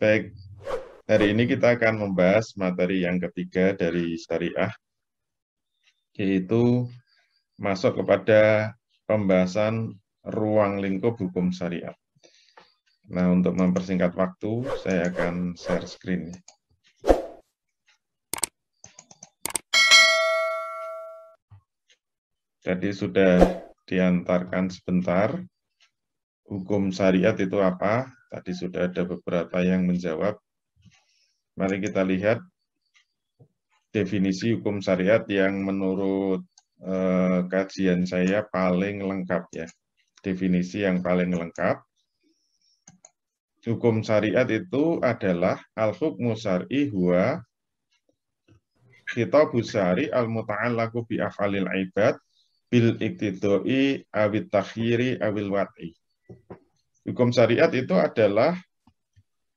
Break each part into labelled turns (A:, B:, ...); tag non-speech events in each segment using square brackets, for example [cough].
A: Baik, hari ini kita akan membahas materi yang ketiga dari syariah, yaitu masuk kepada pembahasan ruang lingkup hukum syariah. Nah, untuk mempersingkat waktu, saya akan share screen. Jadi sudah diantarkan sebentar hukum syariat itu apa? Tadi sudah ada beberapa yang menjawab. Mari kita lihat definisi hukum syariat yang menurut eh, kajian saya paling lengkap ya. Definisi yang paling lengkap. Hukum syariat itu adalah al-hukmu syar'i huwa kitabu syari al-muta'allaku bi af'alil ibad bil iktidoi awit takhiri awil wat'i. Hukum syariat itu adalah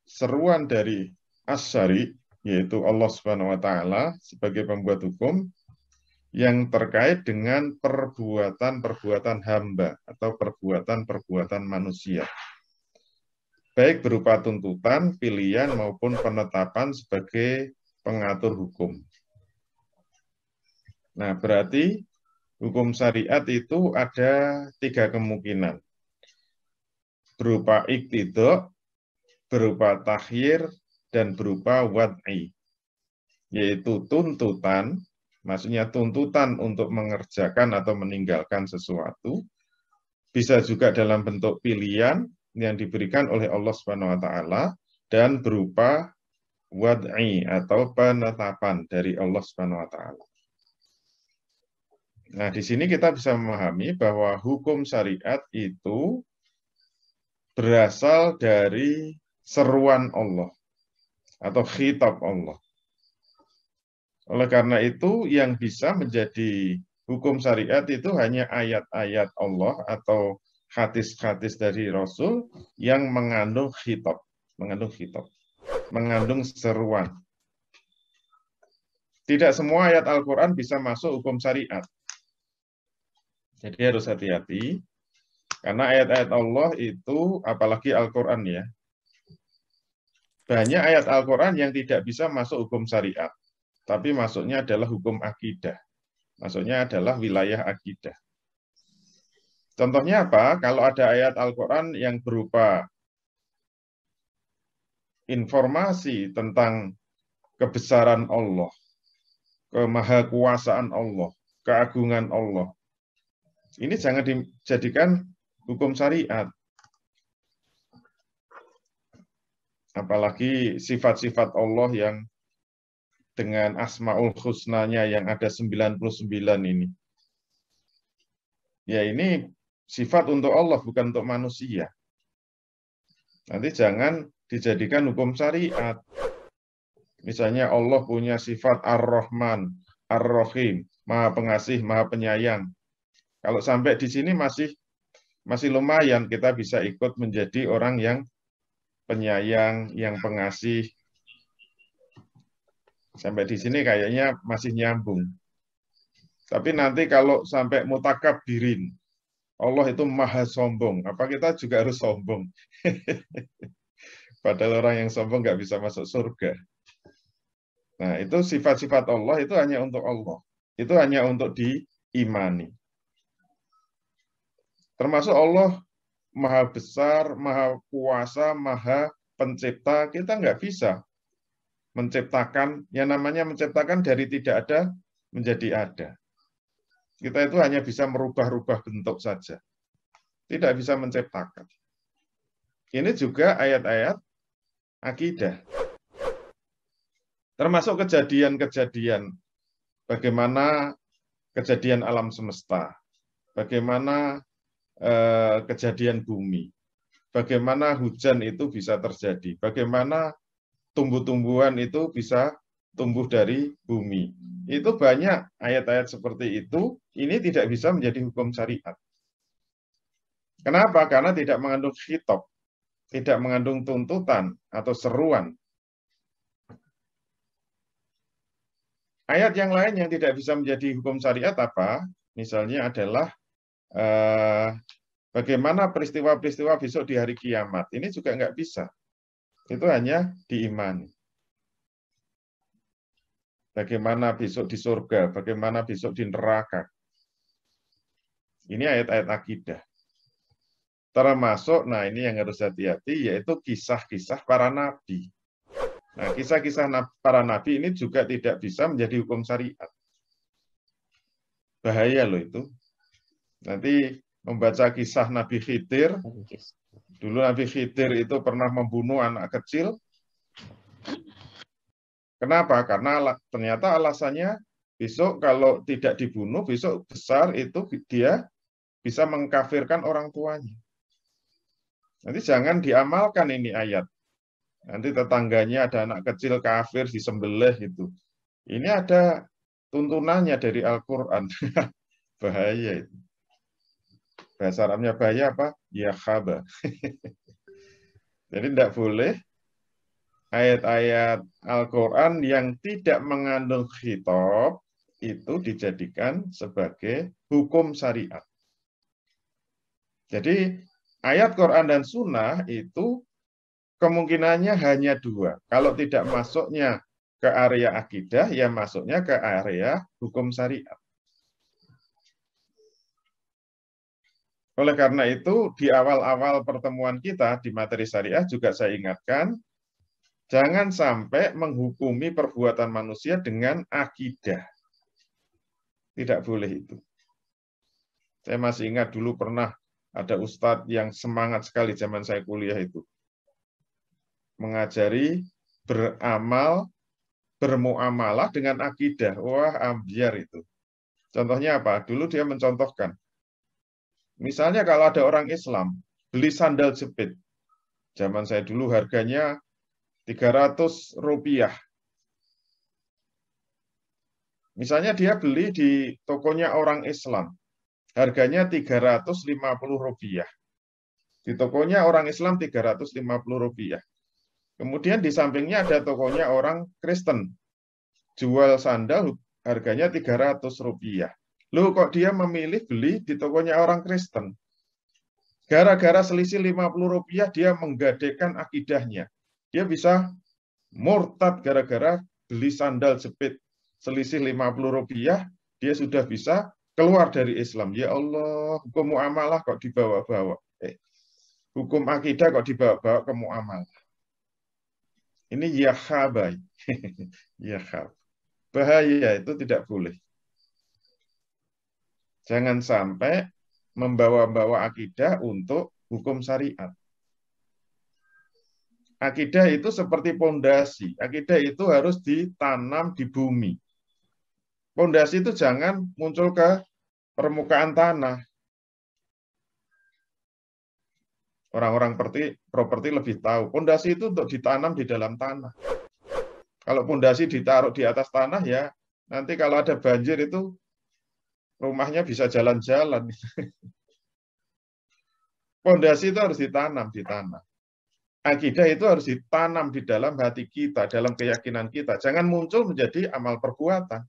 A: seruan dari asyari, yaitu Allah Subhanahu wa Ta'ala, sebagai pembuat hukum yang terkait dengan perbuatan-perbuatan hamba atau perbuatan-perbuatan manusia, baik berupa tuntutan, pilihan, maupun penetapan sebagai pengatur hukum. Nah, berarti hukum syariat itu ada tiga kemungkinan berupa iktido, berupa tahyir, dan berupa wad'i, yaitu tuntutan, maksudnya tuntutan untuk mengerjakan atau meninggalkan sesuatu, bisa juga dalam bentuk pilihan yang diberikan oleh Allah Subhanahu wa taala dan berupa wad'i atau penetapan dari Allah Subhanahu wa taala. Nah, di sini kita bisa memahami bahwa hukum syariat itu berasal dari seruan Allah atau khitab Allah. Oleh karena itu yang bisa menjadi hukum syariat itu hanya ayat-ayat Allah atau hadis-hadis dari Rasul yang mengandung khitab, mengandung khitab, mengandung seruan. Tidak semua ayat Al-Quran bisa masuk hukum syariat. Jadi harus hati-hati karena ayat-ayat Allah itu, apalagi Al-Quran ya, banyak ayat Al-Quran yang tidak bisa masuk hukum syariat, tapi masuknya adalah hukum akidah. Maksudnya adalah wilayah akidah. Contohnya apa? Kalau ada ayat Al-Quran yang berupa informasi tentang kebesaran Allah, kemahakuasaan Allah, keagungan Allah. Ini jangan dijadikan hukum syariat. Apalagi sifat-sifat Allah yang dengan asmaul khusnanya yang ada 99 ini. Ya ini sifat untuk Allah bukan untuk manusia. Nanti jangan dijadikan hukum syariat. Misalnya Allah punya sifat Ar-Rahman, Ar-Rahim, Maha Pengasih, Maha Penyayang. Kalau sampai di sini masih masih lumayan kita bisa ikut menjadi orang yang penyayang, yang pengasih. Sampai di sini kayaknya masih nyambung. Tapi nanti kalau sampai mutakabirin, Allah itu maha sombong. Apa kita juga harus sombong? [laughs] Padahal orang yang sombong nggak bisa masuk surga. Nah, itu sifat-sifat Allah itu hanya untuk Allah. Itu hanya untuk diimani. Termasuk Allah maha besar, maha kuasa, maha pencipta. Kita nggak bisa menciptakan, yang namanya menciptakan dari tidak ada menjadi ada. Kita itu hanya bisa merubah-rubah bentuk saja. Tidak bisa menciptakan. Ini juga ayat-ayat akidah. Termasuk kejadian-kejadian. Bagaimana kejadian alam semesta. Bagaimana Eh, kejadian bumi. Bagaimana hujan itu bisa terjadi, bagaimana tumbuh-tumbuhan itu bisa tumbuh dari bumi. Itu banyak ayat-ayat seperti itu, ini tidak bisa menjadi hukum syariat. Kenapa? Karena tidak mengandung hitop, tidak mengandung tuntutan atau seruan. Ayat yang lain yang tidak bisa menjadi hukum syariat apa? Misalnya adalah Eh, bagaimana peristiwa-peristiwa besok di hari kiamat. Ini juga nggak bisa. Itu hanya diimani. Bagaimana besok di surga, bagaimana besok di neraka. Ini ayat-ayat akidah. Termasuk, nah ini yang harus hati-hati, yaitu kisah-kisah para nabi. Nah, kisah-kisah para nabi ini juga tidak bisa menjadi hukum syariat. Bahaya loh itu. Nanti membaca kisah Nabi Khidir. Dulu Nabi Khidir itu pernah membunuh anak kecil. Kenapa? Karena ternyata alasannya besok kalau tidak dibunuh, besok besar itu dia bisa mengkafirkan orang tuanya. Nanti jangan diamalkan ini ayat. Nanti tetangganya ada anak kecil kafir di sembelih itu Ini ada tuntunannya dari Al-Quran. [laughs] Bahaya itu bahasa Arabnya bahaya apa? Ya khaba. Jadi tidak boleh ayat-ayat Al-Quran yang tidak mengandung khitab itu dijadikan sebagai hukum syariat. Jadi ayat Quran dan Sunnah itu kemungkinannya hanya dua. Kalau tidak masuknya ke area akidah, ya masuknya ke area hukum syariat. Oleh karena itu, di awal-awal pertemuan kita di materi syariah juga saya ingatkan, jangan sampai menghukumi perbuatan manusia dengan akidah. Tidak boleh itu. Saya masih ingat dulu pernah ada ustadz yang semangat sekali zaman saya kuliah itu. Mengajari beramal, bermuamalah dengan akidah. Wah, ambiar itu. Contohnya apa? Dulu dia mencontohkan Misalnya kalau ada orang Islam beli sandal jepit. Zaman saya dulu harganya 300 rupiah. Misalnya dia beli di tokonya orang Islam. Harganya 350 rupiah. Di tokonya orang Islam 350 rupiah. Kemudian di sampingnya ada tokonya orang Kristen. Jual sandal harganya 300 rupiah. Lu kok dia memilih beli di tokonya orang Kristen? Gara-gara selisih 50 rupiah dia menggadekan akidahnya. Dia bisa murtad gara-gara beli sandal jepit selisih 50 rupiah, dia sudah bisa keluar dari Islam. Ya Allah, hukum muamalah kok dibawa-bawa. Eh, hukum akidah kok dibawa-bawa ke muamalah. Ini yahabai. [laughs] Yahab. Bahaya itu tidak boleh. Jangan sampai membawa-bawa akidah untuk hukum syariat. Akidah itu seperti pondasi. Akidah itu harus ditanam di bumi. Pondasi itu jangan muncul ke permukaan tanah. Orang-orang properti lebih tahu. Pondasi itu untuk ditanam di dalam tanah. Kalau pondasi ditaruh di atas tanah ya, nanti kalau ada banjir itu rumahnya bisa jalan-jalan. Pondasi [laughs] itu harus ditanam, di tanah, Akidah itu harus ditanam di dalam hati kita, dalam keyakinan kita. Jangan muncul menjadi amal perbuatan.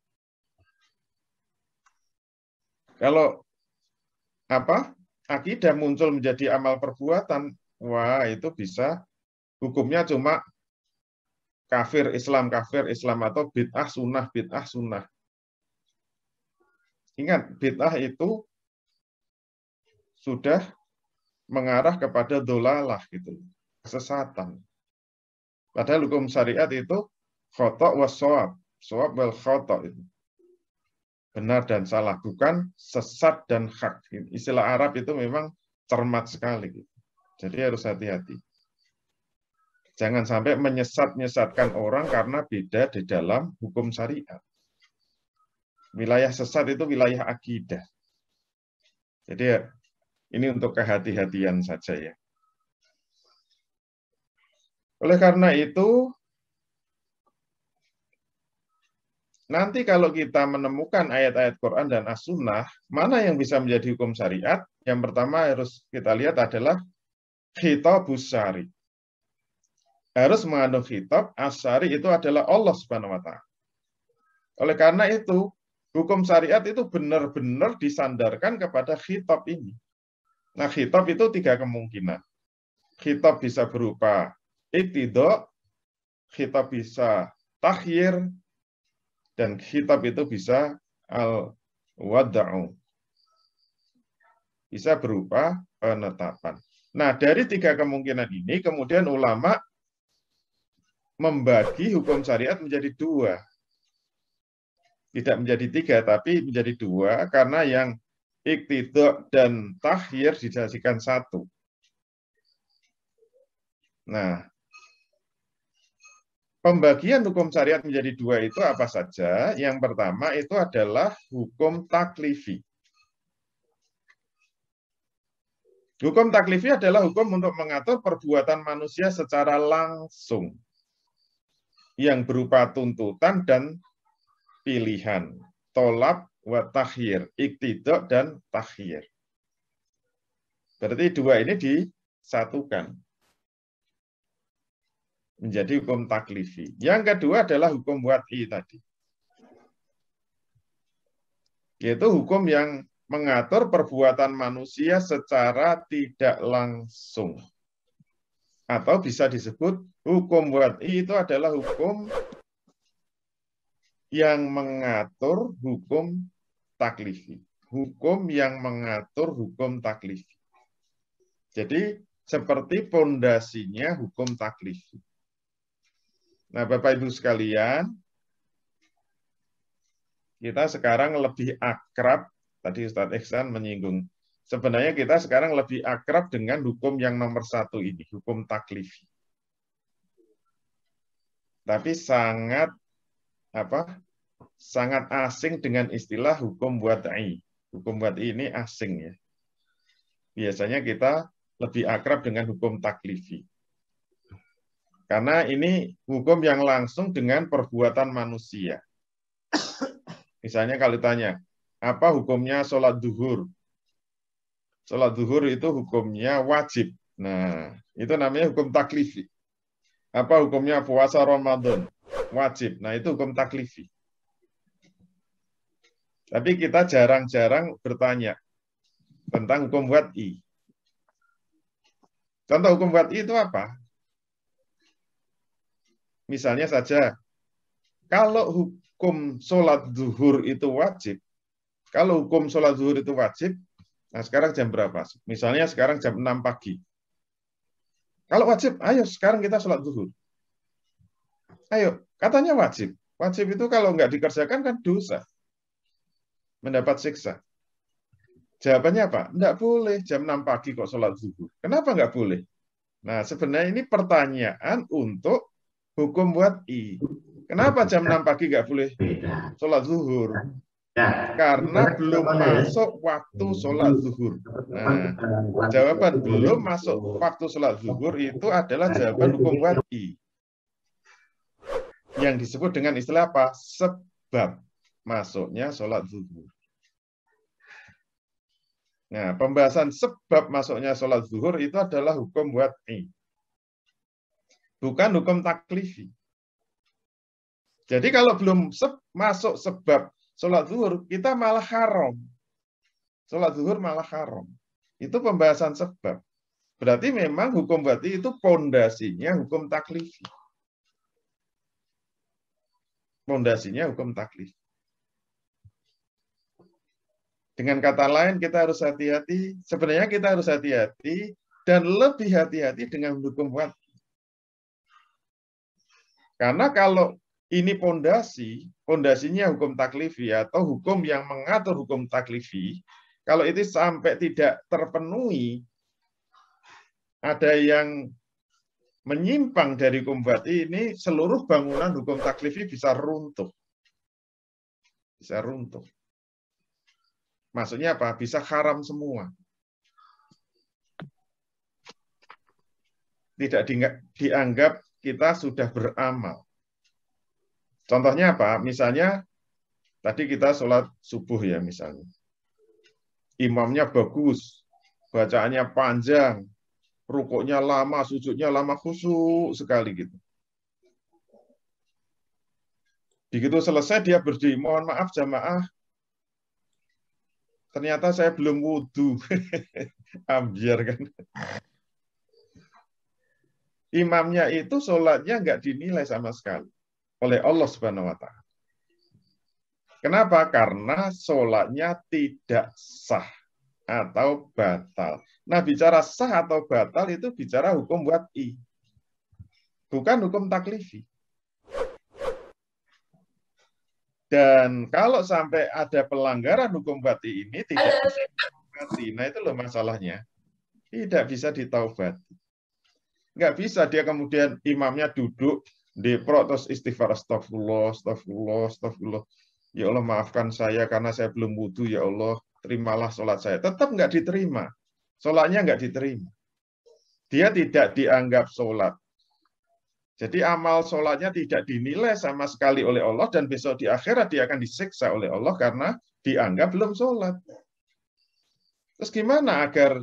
A: Kalau apa akidah muncul menjadi amal perbuatan, wah itu bisa hukumnya cuma kafir Islam, kafir Islam atau bid'ah sunnah, bid'ah sunnah. Ingat, bid'ah itu sudah mengarah kepada dolalah gitu, kesesatan. Padahal hukum syariat itu khotok was soab, soab wal khotok itu benar dan salah, bukan sesat dan hak. Gitu. Istilah Arab itu memang cermat sekali. Gitu. Jadi harus hati-hati. Jangan sampai menyesat-nyesatkan orang karena beda di dalam hukum syariat wilayah sesat itu wilayah akidah. Jadi ya, ini untuk kehati-hatian saja ya. Oleh karena itu, nanti kalau kita menemukan ayat-ayat Quran dan As-Sunnah, mana yang bisa menjadi hukum syariat? Yang pertama harus kita lihat adalah khitab syari. Harus mengandung khitab, as-syari itu adalah Allah swt. Oleh karena itu, Hukum syariat itu benar-benar disandarkan kepada khitab ini. Nah, khitab itu tiga kemungkinan. Khitab bisa berupa itidok, khitab bisa takhir, dan khitab itu bisa al-wada'u. Bisa berupa penetapan. Nah, dari tiga kemungkinan ini, kemudian ulama membagi hukum syariat menjadi dua tidak menjadi tiga tapi menjadi dua karena yang iktidok dan tahir dijadikan satu. Nah, Pembagian hukum syariat menjadi dua itu apa saja? Yang pertama itu adalah hukum taklifi. Hukum taklifi adalah hukum untuk mengatur perbuatan manusia secara langsung yang berupa tuntutan dan pilihan. Tolab wa takhir, iktidok dan takhir. Berarti dua ini disatukan menjadi hukum taklifi. Yang kedua adalah hukum wati tadi. Yaitu hukum yang mengatur perbuatan manusia secara tidak langsung. Atau bisa disebut hukum wati itu adalah hukum yang mengatur hukum taklifi. Hukum yang mengatur hukum taklifi. Jadi seperti pondasinya hukum taklifi. Nah, Bapak Ibu sekalian, kita sekarang lebih akrab tadi Ustadz Ihsan menyinggung sebenarnya kita sekarang lebih akrab dengan hukum yang nomor satu ini, hukum taklifi. Tapi sangat apa sangat asing dengan istilah hukum wad'i. Hukum wad'i ini asing ya. Biasanya kita lebih akrab dengan hukum taklifi. Karena ini hukum yang langsung dengan perbuatan manusia. Misalnya kalau ditanya apa hukumnya sholat duhur? Sholat duhur itu hukumnya wajib. Nah, itu namanya hukum taklifi. Apa hukumnya puasa Ramadan? Wajib. Nah, itu hukum taklifi. Tapi kita jarang-jarang bertanya tentang hukum i. Contoh hukum i itu apa? Misalnya saja, kalau hukum sholat zuhur itu wajib, kalau hukum sholat zuhur itu wajib, nah sekarang jam berapa? Misalnya sekarang jam 6 pagi. Kalau wajib, ayo sekarang kita sholat zuhur. Ayo, katanya wajib. Wajib itu kalau nggak dikerjakan kan dosa mendapat siksa. Jawabannya apa? Enggak boleh jam 6 pagi kok sholat zuhur. Kenapa enggak boleh? Nah, sebenarnya ini pertanyaan untuk hukum buat I. Kenapa jam 6 pagi enggak boleh sholat zuhur? Karena belum masuk waktu sholat zuhur. Nah, jawaban belum masuk waktu sholat zuhur itu adalah jawaban hukum buat I. Yang disebut dengan istilah apa? Sebab masuknya sholat zuhur. Nah, pembahasan sebab masuknya sholat zuhur itu adalah hukum wat'i. Bukan hukum taklifi. Jadi kalau belum masuk sebab sholat zuhur, kita malah haram. Sholat zuhur malah haram. Itu pembahasan sebab. Berarti memang hukum wat'i itu pondasinya hukum taklifi. Pondasinya hukum taklifi. Dengan kata lain, kita harus hati-hati. Sebenarnya kita harus hati-hati dan lebih hati-hati dengan mendukung kuat. Karena kalau ini pondasi, pondasinya hukum taklifi atau hukum yang mengatur hukum taklifi, kalau itu sampai tidak terpenuhi, ada yang menyimpang dari hukum bati ini, seluruh bangunan hukum taklifi bisa runtuh. Bisa runtuh. Maksudnya apa? Bisa haram semua. Tidak dianggap kita sudah beramal. Contohnya apa? Misalnya tadi kita sholat subuh ya misalnya. Imamnya bagus, bacaannya panjang, rukuknya lama, sujudnya lama, khusus sekali gitu. Begitu selesai dia berdiri, mohon maaf jamaah, ternyata saya belum wudhu. [laughs] Ambiar kan. Imamnya itu sholatnya nggak dinilai sama sekali oleh Allah Subhanahu wa Ta'ala. Kenapa? Karena sholatnya tidak sah atau batal. Nah, bicara sah atau batal itu bicara hukum buat i. Bukan hukum taklifi. Dan kalau sampai ada pelanggaran hukum batin ini tidak bisa ditaubati. Nah itu loh masalahnya. Tidak bisa ditaubat. Nggak bisa dia kemudian imamnya duduk di protes istighfar astagfirullah, astagfirullah, astagfirullah. Ya Allah maafkan saya karena saya belum wudhu ya Allah. Terimalah sholat saya. Tetap nggak diterima. Sholatnya nggak diterima. Dia tidak dianggap sholat. Jadi amal sholatnya tidak dinilai sama sekali oleh Allah dan besok di akhirat dia akan disiksa oleh Allah karena dianggap belum sholat. Terus gimana agar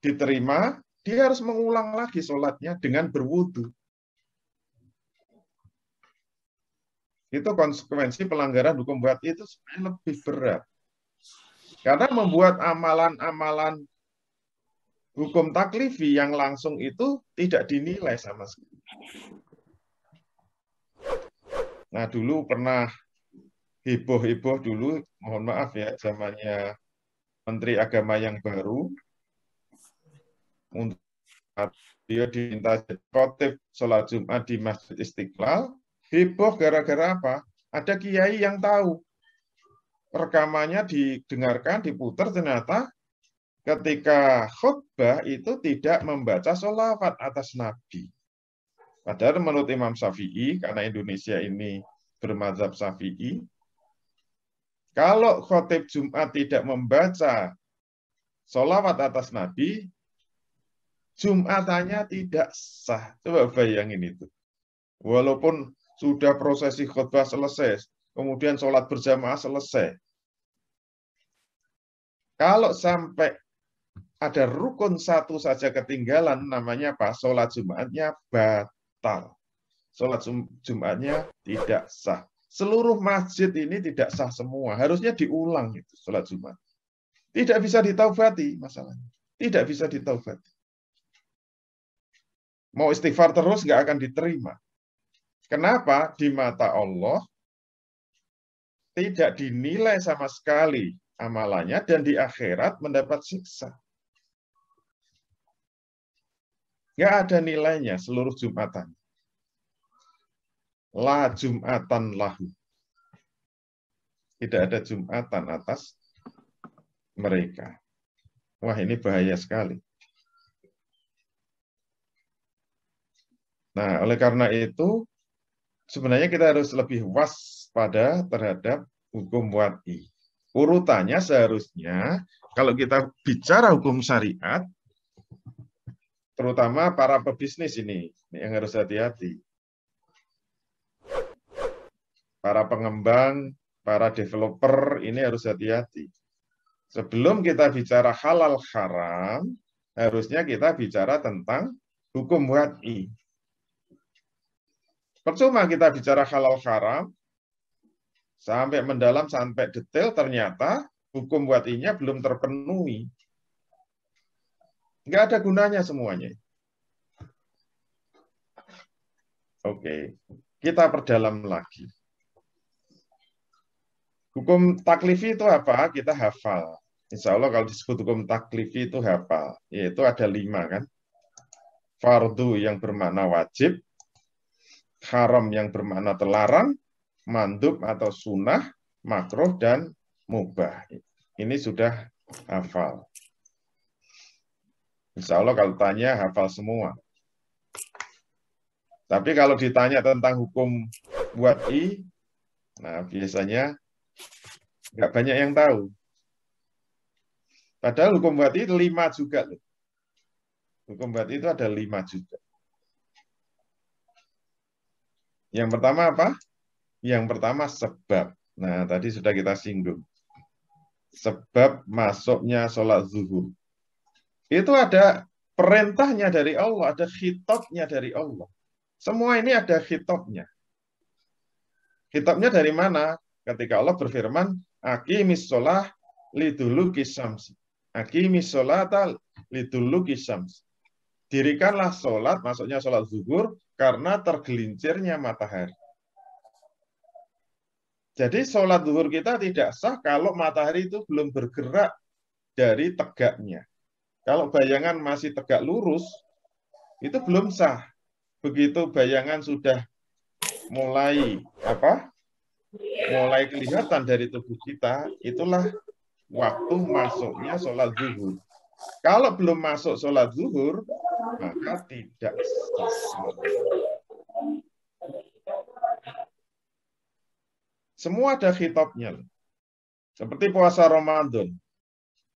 A: diterima? Dia harus mengulang lagi sholatnya dengan berwudu. Itu konsekuensi pelanggaran hukum buat itu lebih berat. Karena membuat amalan-amalan hukum taklifi yang langsung itu tidak dinilai sama sekali. Nah dulu pernah heboh-heboh dulu, mohon maaf ya, zamannya Menteri Agama yang baru, untuk dia diminta kotip sholat Jumat di Masjid Istiqlal, heboh gara-gara apa? Ada kiai yang tahu. Rekamannya didengarkan, diputar, ternyata ketika khutbah itu tidak membaca sholawat atas Nabi. Padahal menurut Imam Syafi'i, karena Indonesia ini bermazhab Syafi'i, kalau khotib Jumat tidak membaca sholawat atas Nabi, Jumatannya tidak sah. Coba bayangin itu. Walaupun sudah prosesi khutbah selesai, kemudian sholat berjamaah selesai, kalau sampai ada rukun satu saja ketinggalan, namanya apa? Sholat Jumatnya batal. Sholat Jumatnya tidak sah. Seluruh masjid ini tidak sah semua. Harusnya diulang itu sholat Jumat. Tidak bisa ditaubati masalahnya. Tidak bisa ditaubati. Mau istighfar terus nggak akan diterima. Kenapa? Di mata Allah tidak dinilai sama sekali amalannya dan di akhirat mendapat siksa. Nggak ada nilainya seluruh Jumatan. La Jumatan lahu. Tidak ada Jumatan atas mereka. Wah, ini bahaya sekali. Nah, oleh karena itu, sebenarnya kita harus lebih waspada terhadap hukum wati. Urutannya seharusnya, kalau kita bicara hukum syariat, terutama para pebisnis ini yang harus hati-hati. Para pengembang, para developer ini harus hati-hati. Sebelum kita bicara halal haram, harusnya kita bicara tentang hukum wati. Percuma kita bicara halal haram, sampai mendalam, sampai detail, ternyata hukum i-nya belum terpenuhi. Nggak ada gunanya semuanya. Oke, kita perdalam lagi. Hukum taklifi itu apa? Kita hafal. Insya Allah kalau disebut hukum taklifi itu hafal. Yaitu ada lima kan. Fardu yang bermakna wajib. Haram yang bermakna terlarang. Mandub atau sunnah. makroh dan mubah. Ini sudah hafal. Insya Allah kalau tanya hafal semua. Tapi kalau ditanya tentang hukum buat I, nah biasanya nggak banyak yang tahu. Padahal hukum buat I itu lima juga. Loh. Hukum buat I itu ada lima juga. Yang pertama apa? Yang pertama sebab. Nah, tadi sudah kita singgung. Sebab masuknya sholat zuhur. Itu ada perintahnya dari Allah, ada khitabnya dari Allah. Semua ini ada khitabnya. Khitabnya dari mana? Ketika Allah berfirman, Akimis sholah liduluki syamsi. Akimis sholata liduluki syamsi. Dirikanlah sholat, maksudnya sholat zuhur, karena tergelincirnya matahari. Jadi sholat zuhur kita tidak sah kalau matahari itu belum bergerak dari tegaknya. Kalau bayangan masih tegak lurus, itu belum sah. Begitu bayangan sudah mulai apa? Mulai kelihatan dari tubuh kita, itulah waktu masuknya sholat zuhur. Kalau belum masuk sholat zuhur, maka tidak sah. Semua ada khitabnya. Seperti puasa Ramadan.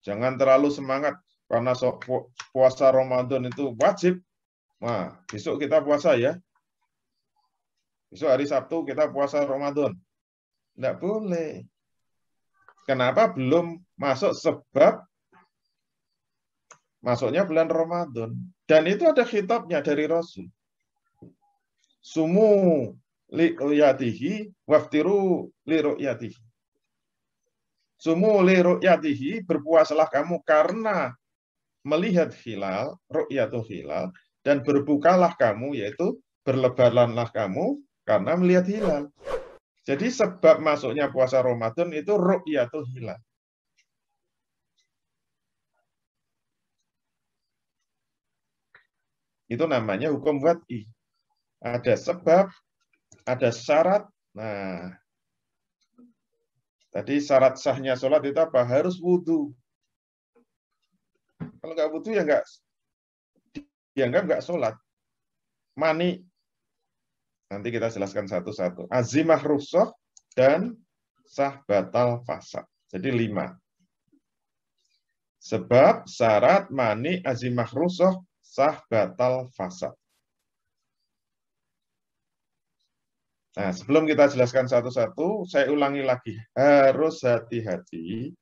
A: Jangan terlalu semangat. Karena so, puasa Ramadan itu wajib. Nah, besok kita puasa ya. Besok hari Sabtu kita puasa Ramadan. Tidak boleh. Kenapa belum masuk sebab masuknya bulan Ramadan. Dan itu ada kitabnya dari Rasul. Sumu li'uyatihi waftiru li'uyatihi. Sumu li'uyatihi berpuasalah kamu karena melihat hilal, ru'yatul hilal, dan berbukalah kamu, yaitu berlebaranlah kamu karena melihat hilal. Jadi sebab masuknya puasa Ramadan itu ru'yatul hilal. Itu namanya hukum wat'i. Ada sebab, ada syarat. Nah, tadi syarat sahnya sholat itu apa? Harus wudhu. Kalau nggak butuh ya nggak dianggap nggak sholat. Mani nanti kita jelaskan satu-satu. Azimah rusuh dan sah batal fasad. Jadi lima. Sebab syarat mani azimah rusuh sah batal fasad. Nah, sebelum kita jelaskan satu-satu, saya ulangi lagi. Harus hati-hati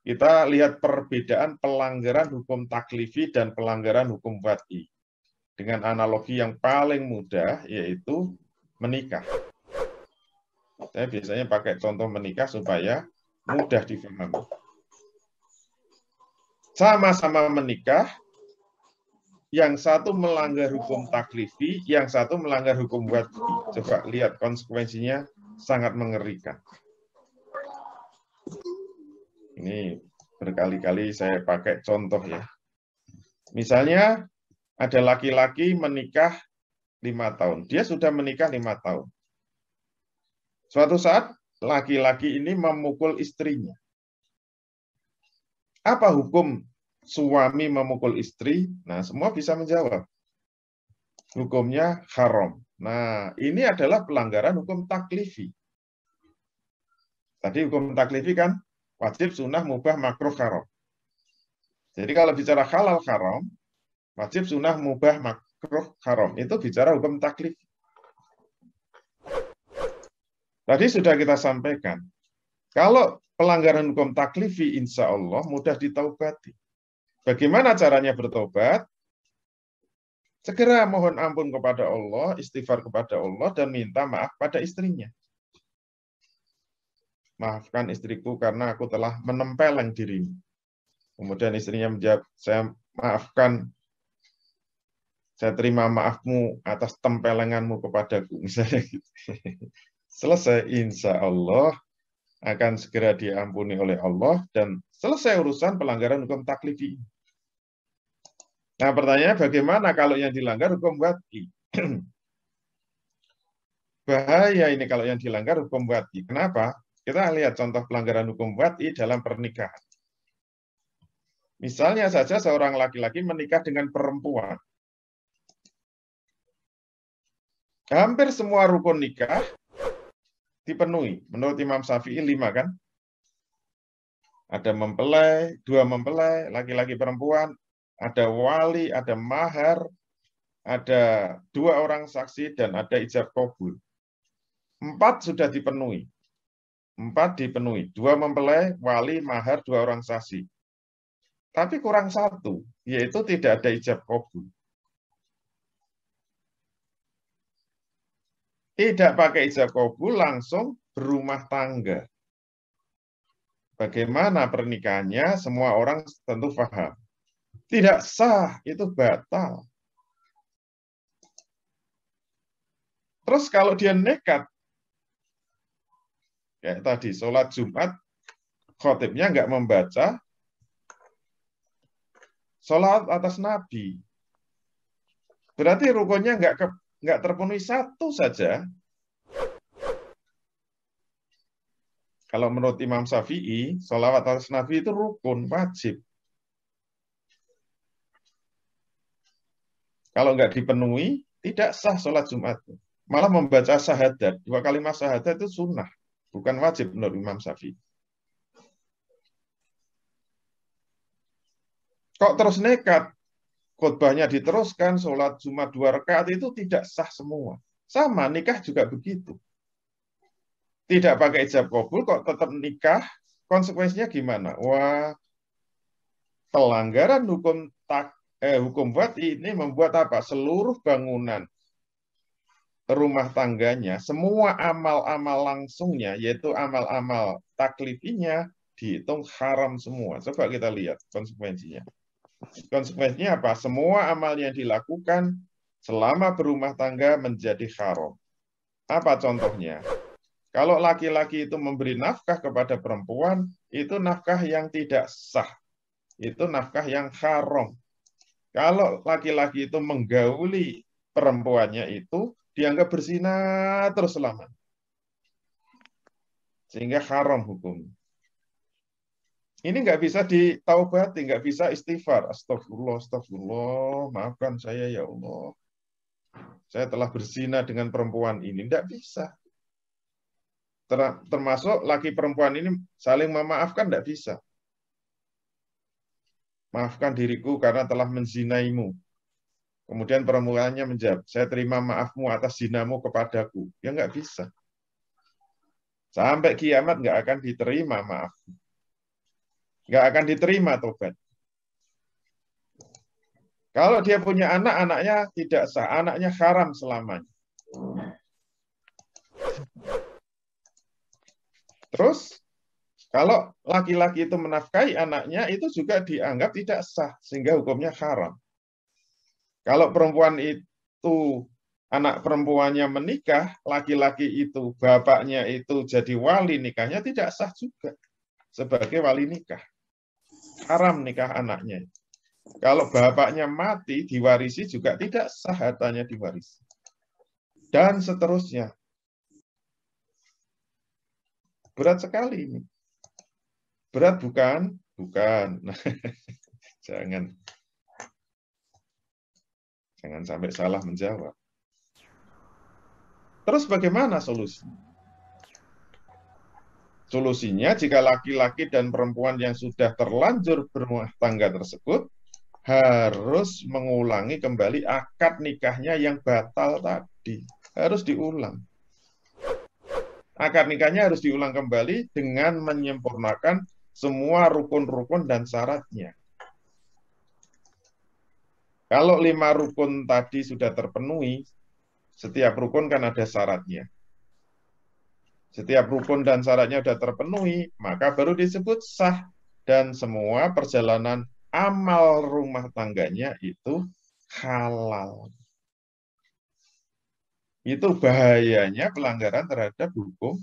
A: kita lihat perbedaan pelanggaran hukum taklifi dan pelanggaran hukum wati dengan analogi yang paling mudah yaitu menikah. Saya biasanya pakai contoh menikah supaya mudah difahami. Sama-sama menikah, yang satu melanggar hukum taklifi, yang satu melanggar hukum wati. Coba lihat konsekuensinya sangat mengerikan. Ini berkali-kali saya pakai contoh ya. Misalnya ada laki-laki menikah lima tahun. Dia sudah menikah lima tahun. Suatu saat laki-laki ini memukul istrinya. Apa hukum suami memukul istri? Nah, semua bisa menjawab. Hukumnya haram. Nah, ini adalah pelanggaran hukum taklifi. Tadi hukum taklifi kan Wajib, sunnah, mubah, makruh, haram. Jadi kalau bicara halal haram, wajib, sunnah, mubah, makruh, haram. Itu bicara hukum taklif. Tadi sudah kita sampaikan, kalau pelanggaran hukum taklifi insya Allah mudah ditaubati. Bagaimana caranya bertobat? Segera mohon ampun kepada Allah, istighfar kepada Allah, dan minta maaf pada istrinya maafkan istriku karena aku telah menempeleng diri. Kemudian istrinya menjawab, saya maafkan, saya terima maafmu atas tempelenganmu kepadaku. [laughs] Misalnya gitu. Selesai, insya Allah akan segera diampuni oleh Allah dan selesai urusan pelanggaran hukum taklifi. Nah pertanyaannya bagaimana kalau yang dilanggar hukum wati? [clears throat] Bahaya ini kalau yang dilanggar hukum wati. Kenapa? Kita lihat contoh pelanggaran hukum WTI dalam pernikahan. Misalnya saja seorang laki-laki menikah dengan perempuan. Hampir semua rukun nikah dipenuhi. Menurut Imam Syafi'i lima kan? Ada mempelai, dua mempelai, laki-laki perempuan, ada wali, ada mahar, ada dua orang saksi, dan ada ijab kabul. Empat sudah dipenuhi. Empat dipenuhi. Dua mempelai, wali, mahar, dua orang saksi. Tapi kurang satu, yaitu tidak ada ijab kabul. Tidak pakai ijab kabul, langsung berumah tangga. Bagaimana pernikahannya, semua orang tentu faham Tidak sah, itu batal. Terus kalau dia nekat Ya tadi, sholat Jumat, khotibnya nggak membaca sholat atas Nabi. Berarti rukunnya nggak ke, nggak terpenuhi satu saja. Kalau menurut Imam Syafi'i, sholat atas Nabi itu rukun, wajib. Kalau nggak dipenuhi, tidak sah sholat Jumat. Malah membaca syahadat. Dua kalimat syahadat itu sunnah. Bukan wajib menurut Imam Syafi'i. Kok terus nekat? Khotbahnya diteruskan, sholat Jumat dua rakaat itu tidak sah semua. Sama, nikah juga begitu. Tidak pakai ijab kabul, kok tetap nikah, konsekuensinya gimana? Wah, pelanggaran hukum tak eh, hukum buat ini membuat apa? Seluruh bangunan rumah tangganya, semua amal-amal langsungnya, yaitu amal-amal taklifinya, dihitung haram semua. Coba kita lihat konsekuensinya. Konsekuensinya apa? Semua amal yang dilakukan selama berumah tangga menjadi haram. Apa contohnya? Kalau laki-laki itu memberi nafkah kepada perempuan, itu nafkah yang tidak sah. Itu nafkah yang haram. Kalau laki-laki itu menggauli perempuannya itu, dianggap bersinar terus selama. Sehingga haram hukum. Ini nggak bisa ditaubati, nggak bisa istighfar. Astagfirullah, astagfirullah, maafkan saya ya Allah. Saya telah bersinar dengan perempuan ini. Nggak bisa. Termasuk laki perempuan ini saling memaafkan nggak bisa. Maafkan diriku karena telah menzinaimu. Kemudian permulaannya menjawab, saya terima maafmu atas zinamu kepadaku. Ya nggak bisa. Sampai kiamat nggak akan diterima maaf. Nggak akan diterima tobat. Kalau dia punya anak, anaknya tidak sah. Anaknya haram selamanya. Terus, kalau laki-laki itu menafkahi anaknya, itu juga dianggap tidak sah. Sehingga hukumnya haram. Kalau perempuan itu anak perempuannya menikah, laki-laki itu bapaknya itu jadi wali nikahnya tidak sah juga sebagai wali nikah. Haram nikah anaknya. Kalau bapaknya mati diwarisi juga tidak sah hartanya diwarisi. Dan seterusnya. Berat sekali ini. Berat bukan? Bukan. [laughs] Jangan. Jangan sampai salah menjawab. Terus bagaimana solusi? Solusinya jika laki-laki dan perempuan yang sudah terlanjur berumah tangga tersebut harus mengulangi kembali akad nikahnya yang batal tadi. Harus diulang. Akad nikahnya harus diulang kembali dengan menyempurnakan semua rukun-rukun dan syaratnya. Kalau lima rukun tadi sudah terpenuhi, setiap rukun kan ada syaratnya. Setiap rukun dan syaratnya sudah terpenuhi, maka baru disebut sah. Dan semua perjalanan amal rumah tangganya itu halal. Itu bahayanya pelanggaran terhadap hukum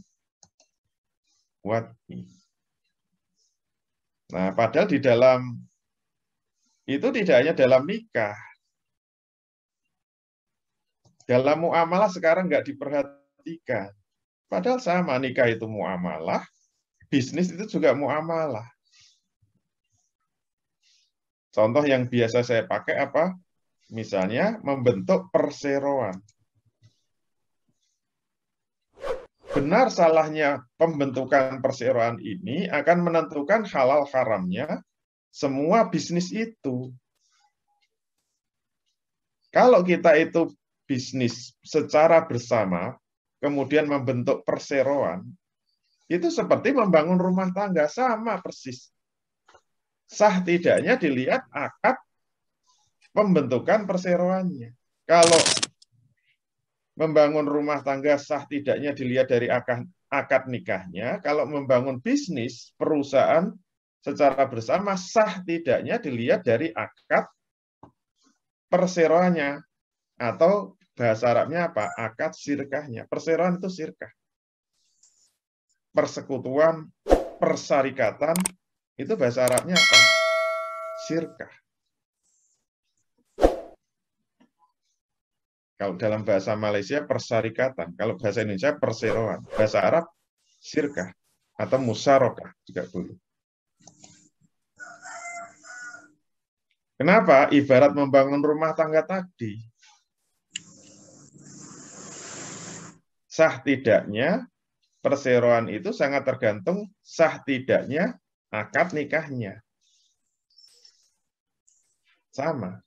A: wati. Nah, padahal di dalam itu tidak hanya dalam nikah. Dalam muamalah sekarang nggak diperhatikan. Padahal sama, nikah itu muamalah, bisnis itu juga muamalah. Contoh yang biasa saya pakai apa? Misalnya membentuk perseroan. benar salahnya pembentukan perseroan ini akan menentukan halal haramnya semua bisnis itu kalau kita itu bisnis secara bersama, kemudian membentuk perseroan, itu seperti membangun rumah tangga sama persis. Sah tidaknya dilihat akad pembentukan perseroannya. Kalau membangun rumah tangga sah tidaknya dilihat dari akad, akad nikahnya, kalau membangun bisnis perusahaan secara bersama sah tidaknya dilihat dari akad perseroannya atau bahasa Arabnya apa? Akad sirkahnya. Perseroan itu sirkah. Persekutuan, persarikatan itu bahasa Arabnya apa? Sirkah. Kalau dalam bahasa Malaysia persarikatan, kalau bahasa Indonesia perseroan, bahasa Arab sirkah atau musarokah juga boleh. Kenapa? Ibarat membangun rumah tangga tadi. Sah tidaknya perseroan itu sangat tergantung sah tidaknya akad nikahnya. Sama.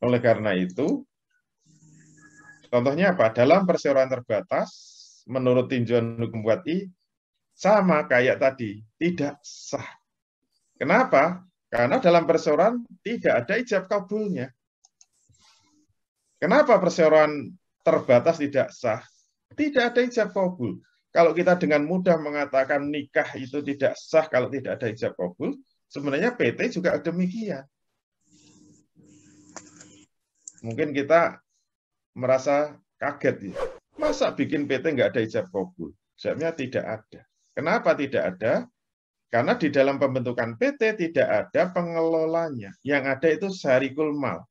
A: Oleh karena itu, contohnya apa? Dalam perseroan terbatas, menurut tinjauan hukum buat i, sama kayak tadi, tidak sah Kenapa? Karena dalam perseroan tidak ada ijab kabulnya. Kenapa perseroan terbatas tidak sah? Tidak ada ijab kabul. Kalau kita dengan mudah mengatakan nikah itu tidak sah kalau tidak ada ijab kabul, sebenarnya PT juga demikian. Mungkin kita merasa kaget ya. Masa bikin PT nggak ada ijab kabul? Sebenarnya tidak ada. Kenapa tidak ada? Karena di dalam pembentukan PT tidak ada pengelolanya. Yang ada itu sehari kulmal.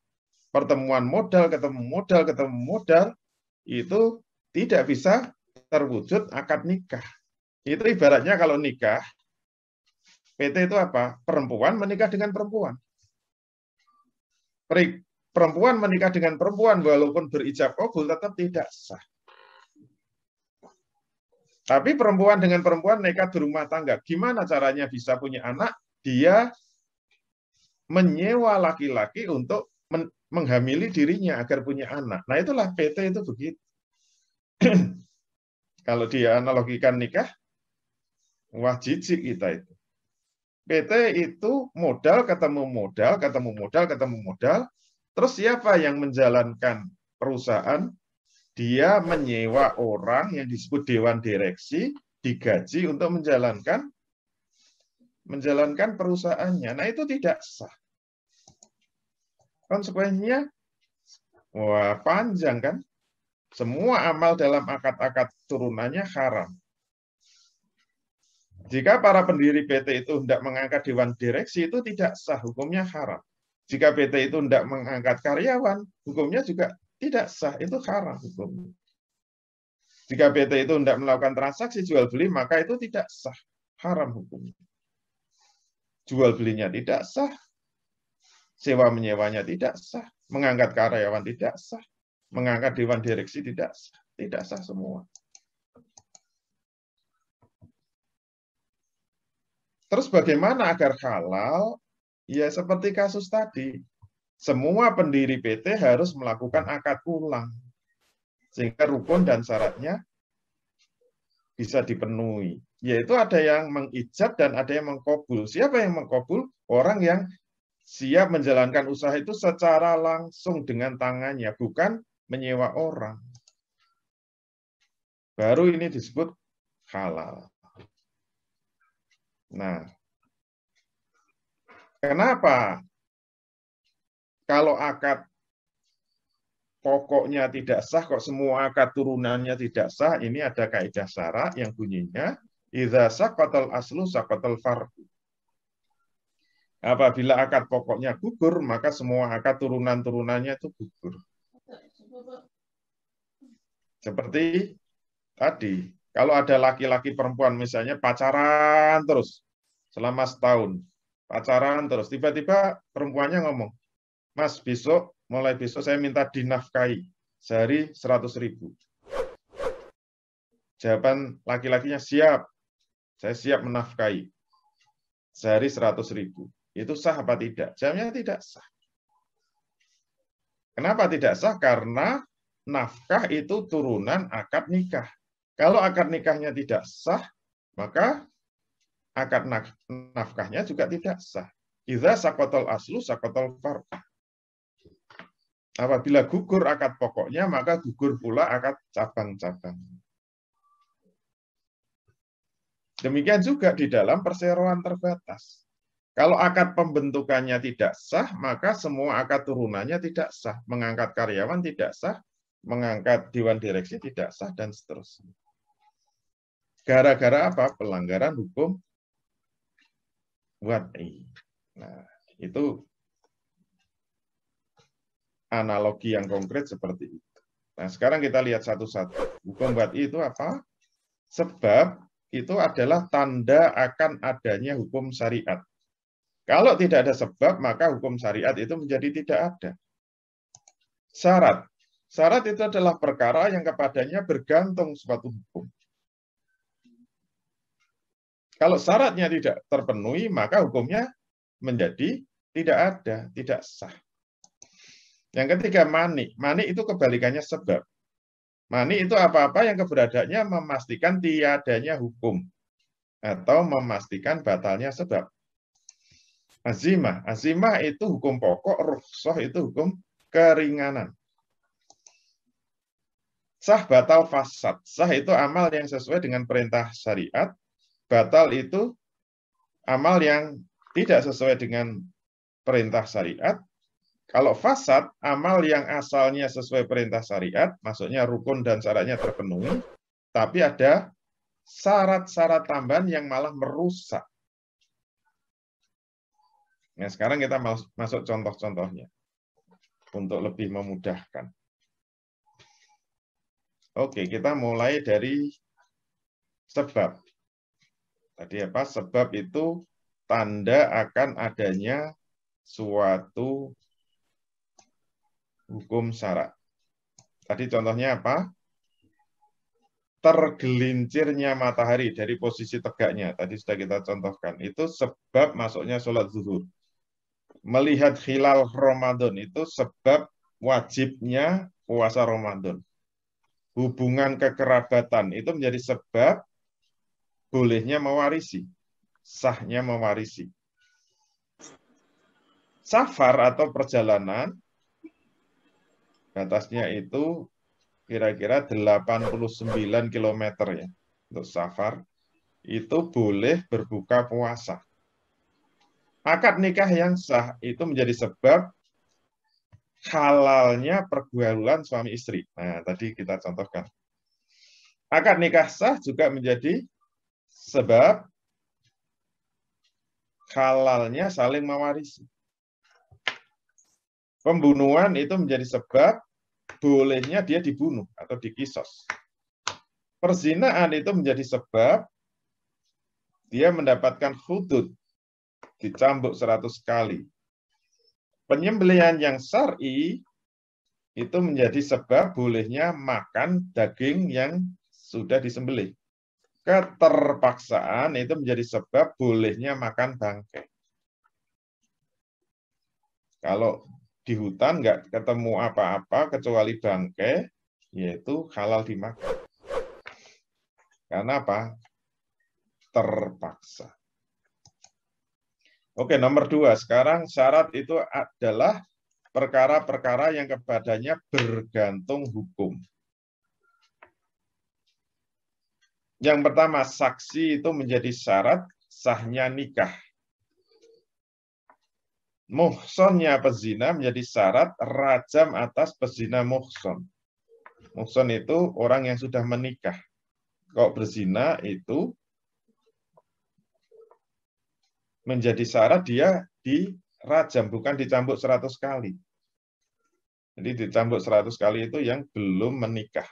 A: Pertemuan modal, ketemu modal, ketemu modal, itu tidak bisa terwujud akad nikah. Itu ibaratnya kalau nikah, PT itu apa? Perempuan menikah dengan perempuan. Perempuan menikah dengan perempuan walaupun berijab kabul tetap tidak sah. Tapi perempuan dengan perempuan nekat berumah tangga. Gimana caranya bisa punya anak? Dia menyewa laki-laki untuk men menghamili dirinya agar punya anak. Nah itulah PT itu begitu. [clears throat] Kalau dia analogikan nikah, wah jijik kita itu. PT itu modal ketemu modal, ketemu modal, ketemu modal. Terus siapa yang menjalankan perusahaan? dia menyewa orang yang disebut dewan direksi digaji untuk menjalankan menjalankan perusahaannya. Nah, itu tidak sah. Konsekuensinya wah panjang kan? Semua amal dalam akad-akad turunannya haram. Jika para pendiri PT itu hendak mengangkat dewan direksi itu tidak sah, hukumnya haram. Jika PT itu hendak mengangkat karyawan, hukumnya juga tidak sah, itu haram hukumnya. Jika PT itu tidak melakukan transaksi jual beli, maka itu tidak sah, haram hukumnya. Jual belinya tidak sah, sewa menyewanya tidak sah, mengangkat karyawan tidak sah, mengangkat dewan direksi tidak sah, tidak sah semua. Terus bagaimana agar halal? Ya seperti kasus tadi, semua pendiri PT harus melakukan akad ulang. Sehingga rukun dan syaratnya bisa dipenuhi. Yaitu ada yang mengijab dan ada yang mengkobul. Siapa yang mengkobul? Orang yang siap menjalankan usaha itu secara langsung dengan tangannya, bukan menyewa orang. Baru ini disebut halal. Nah, kenapa kalau akad pokoknya tidak sah, kok semua akad turunannya tidak sah, ini ada kaidah syarat yang bunyinya idza sakotel aslu sakotel fardu. Apabila akad pokoknya gugur, maka semua akad turunan-turunannya itu gugur. Seperti tadi, kalau ada laki-laki perempuan misalnya pacaran terus selama setahun, pacaran terus, tiba-tiba perempuannya ngomong, Mas, besok, mulai besok saya minta dinafkahi sehari 100 ribu. Jawaban laki-lakinya, siap. Saya siap menafkahi. Sehari 100 ribu. Itu sah apa tidak? Jawabnya tidak sah. Kenapa tidak sah? Karena nafkah itu turunan akad nikah. Kalau akad nikahnya tidak sah, maka akad nafkahnya juga tidak sah. Iza sakotol aslu sakotol far'ah. Apabila gugur akad pokoknya, maka gugur pula akad cabang-cabang. Demikian juga di dalam perseroan terbatas. Kalau akad pembentukannya tidak sah, maka semua akad turunannya tidak sah. Mengangkat karyawan tidak sah, mengangkat dewan direksi tidak sah, dan seterusnya. Gara-gara apa? Pelanggaran hukum wad'i. Nah, itu analogi yang konkret seperti itu. Nah, sekarang kita lihat satu-satu. Hukum bati itu apa? Sebab itu adalah tanda akan adanya hukum syariat. Kalau tidak ada sebab, maka hukum syariat itu menjadi tidak ada. Syarat. Syarat itu adalah perkara yang kepadanya bergantung suatu hukum. Kalau syaratnya tidak terpenuhi, maka hukumnya menjadi tidak ada, tidak sah. Yang ketiga mani. Mani itu kebalikannya sebab. Mani itu apa-apa yang keberadaannya memastikan tiadanya hukum atau memastikan batalnya sebab. Azimah. Azimah itu hukum pokok, rukhsah itu hukum keringanan. Sah batal fasad. Sah itu amal yang sesuai dengan perintah syariat. Batal itu amal yang tidak sesuai dengan perintah syariat. Kalau fasad, amal yang asalnya sesuai perintah syariat, maksudnya rukun dan syaratnya terpenuhi, tapi ada syarat-syarat tambahan yang malah merusak. Nah, sekarang kita masuk contoh-contohnya untuk lebih memudahkan. Oke, kita mulai dari sebab. Tadi apa? Sebab itu tanda akan adanya suatu hukum syarat. Tadi contohnya apa? Tergelincirnya matahari dari posisi tegaknya. Tadi sudah kita contohkan. Itu sebab masuknya sholat zuhur. Melihat hilal Ramadan itu sebab wajibnya puasa Ramadan. Hubungan kekerabatan itu menjadi sebab bolehnya mewarisi, sahnya mewarisi. Safar atau perjalanan batasnya itu kira-kira 89 km ya untuk safar itu boleh berbuka puasa. Akad nikah yang sah itu menjadi sebab halalnya pergaulan suami istri. Nah, tadi kita contohkan. Akad nikah sah juga menjadi sebab halalnya saling mewarisi pembunuhan itu menjadi sebab bolehnya dia dibunuh atau dikisos. Perzinaan itu menjadi sebab dia mendapatkan hudud, dicambuk 100 kali. Penyembelihan yang syar'i itu menjadi sebab bolehnya makan daging yang sudah disembelih. Keterpaksaan itu menjadi sebab bolehnya makan bangkai. Kalau di hutan nggak ketemu apa-apa kecuali bangke, yaitu halal dimakan. Karena apa? Terpaksa. Oke, nomor dua. Sekarang syarat itu adalah perkara-perkara yang kepadanya bergantung hukum. Yang pertama, saksi itu menjadi syarat sahnya nikah muhsonnya pezina menjadi syarat rajam atas pezina muhson. Muhson itu orang yang sudah menikah. Kok berzina itu menjadi syarat dia dirajam, bukan dicambuk 100 kali. Jadi dicambuk 100 kali itu yang belum menikah.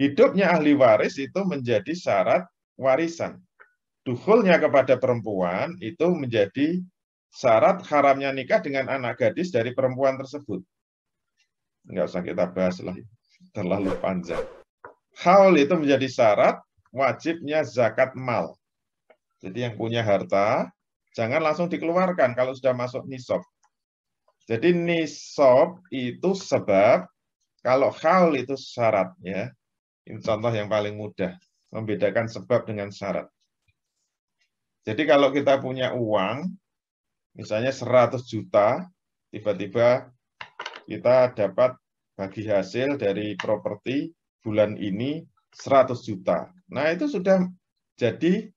A: Hidupnya ahli waris itu menjadi syarat warisan. Duhulnya kepada perempuan itu menjadi syarat haramnya nikah dengan anak gadis dari perempuan tersebut. Nggak usah kita bahas lah, terlalu panjang. Haul itu menjadi syarat wajibnya zakat mal. Jadi yang punya harta, jangan langsung dikeluarkan kalau sudah masuk nisab. Jadi nisab itu sebab, kalau hal itu syarat ya. Ini contoh yang paling mudah, membedakan sebab dengan syarat. Jadi kalau kita punya uang, misalnya 100 juta, tiba-tiba kita dapat bagi hasil dari properti bulan ini 100 juta. Nah, itu sudah jadi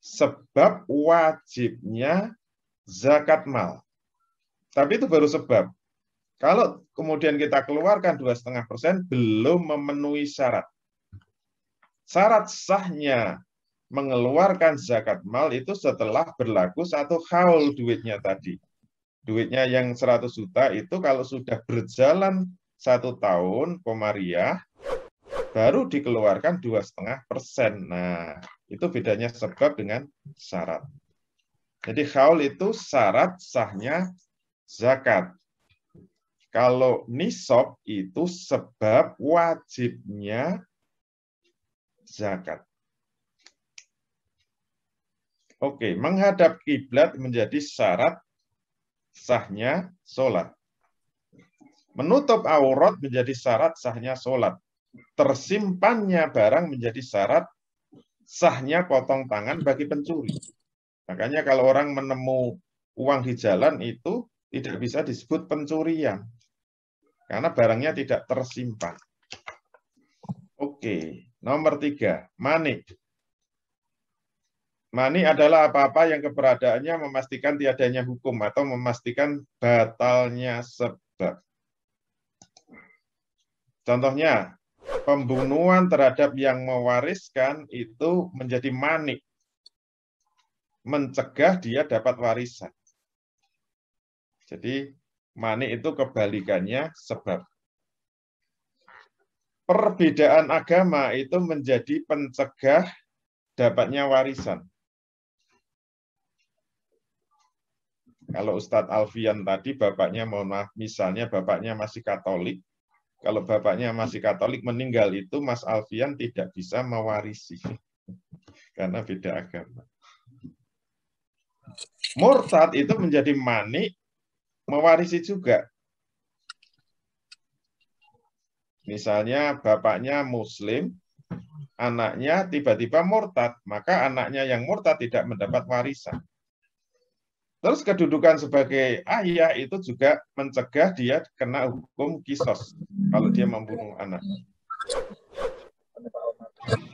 A: sebab wajibnya zakat mal. Tapi itu baru sebab. Kalau kemudian kita keluarkan 2,5 persen, belum memenuhi syarat. Syarat sahnya mengeluarkan zakat mal itu setelah berlaku satu haul duitnya tadi. Duitnya yang 100 juta itu kalau sudah berjalan satu tahun, komariah, baru dikeluarkan dua setengah persen. Nah, itu bedanya sebab dengan syarat. Jadi haul itu syarat sahnya zakat. Kalau nisab itu sebab wajibnya zakat. Oke, menghadap kiblat menjadi syarat sahnya sholat. Menutup aurat menjadi syarat sahnya sholat. Tersimpannya barang menjadi syarat sahnya potong tangan bagi pencuri. Makanya kalau orang menemu uang di jalan itu tidak bisa disebut pencurian. Karena barangnya tidak tersimpan. Oke, nomor tiga, manik. Mani adalah apa-apa yang keberadaannya memastikan tiadanya hukum atau memastikan batalnya sebab. Contohnya, pembunuhan terhadap yang mewariskan itu menjadi mani. Mencegah dia dapat warisan. Jadi, mani itu kebalikannya sebab. Perbedaan agama itu menjadi pencegah dapatnya warisan Kalau Ustadz Alfian tadi, bapaknya mohon maaf, misalnya bapaknya masih Katolik, kalau bapaknya masih Katolik meninggal itu Mas Alfian tidak bisa mewarisi [laughs] karena beda agama. Murtad itu menjadi manik mewarisi juga. Misalnya bapaknya muslim, anaknya tiba-tiba murtad, maka anaknya yang murtad tidak mendapat warisan. Terus kedudukan sebagai ayah itu juga mencegah dia kena hukum kisos kalau dia membunuh anak.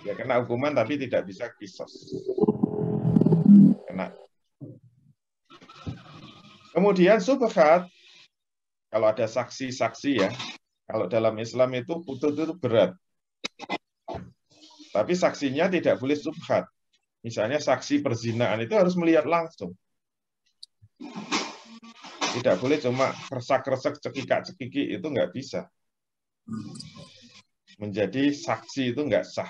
A: Ya kena hukuman tapi tidak bisa kisos. Kena. Kemudian subhat kalau ada saksi-saksi ya. Kalau dalam Islam itu putut itu berat. Tapi saksinya tidak boleh subhat. Misalnya saksi perzinaan itu harus melihat langsung tidak boleh cuma kersak-kersak, cekikak-cekiki, itu nggak bisa. Menjadi saksi itu nggak sah.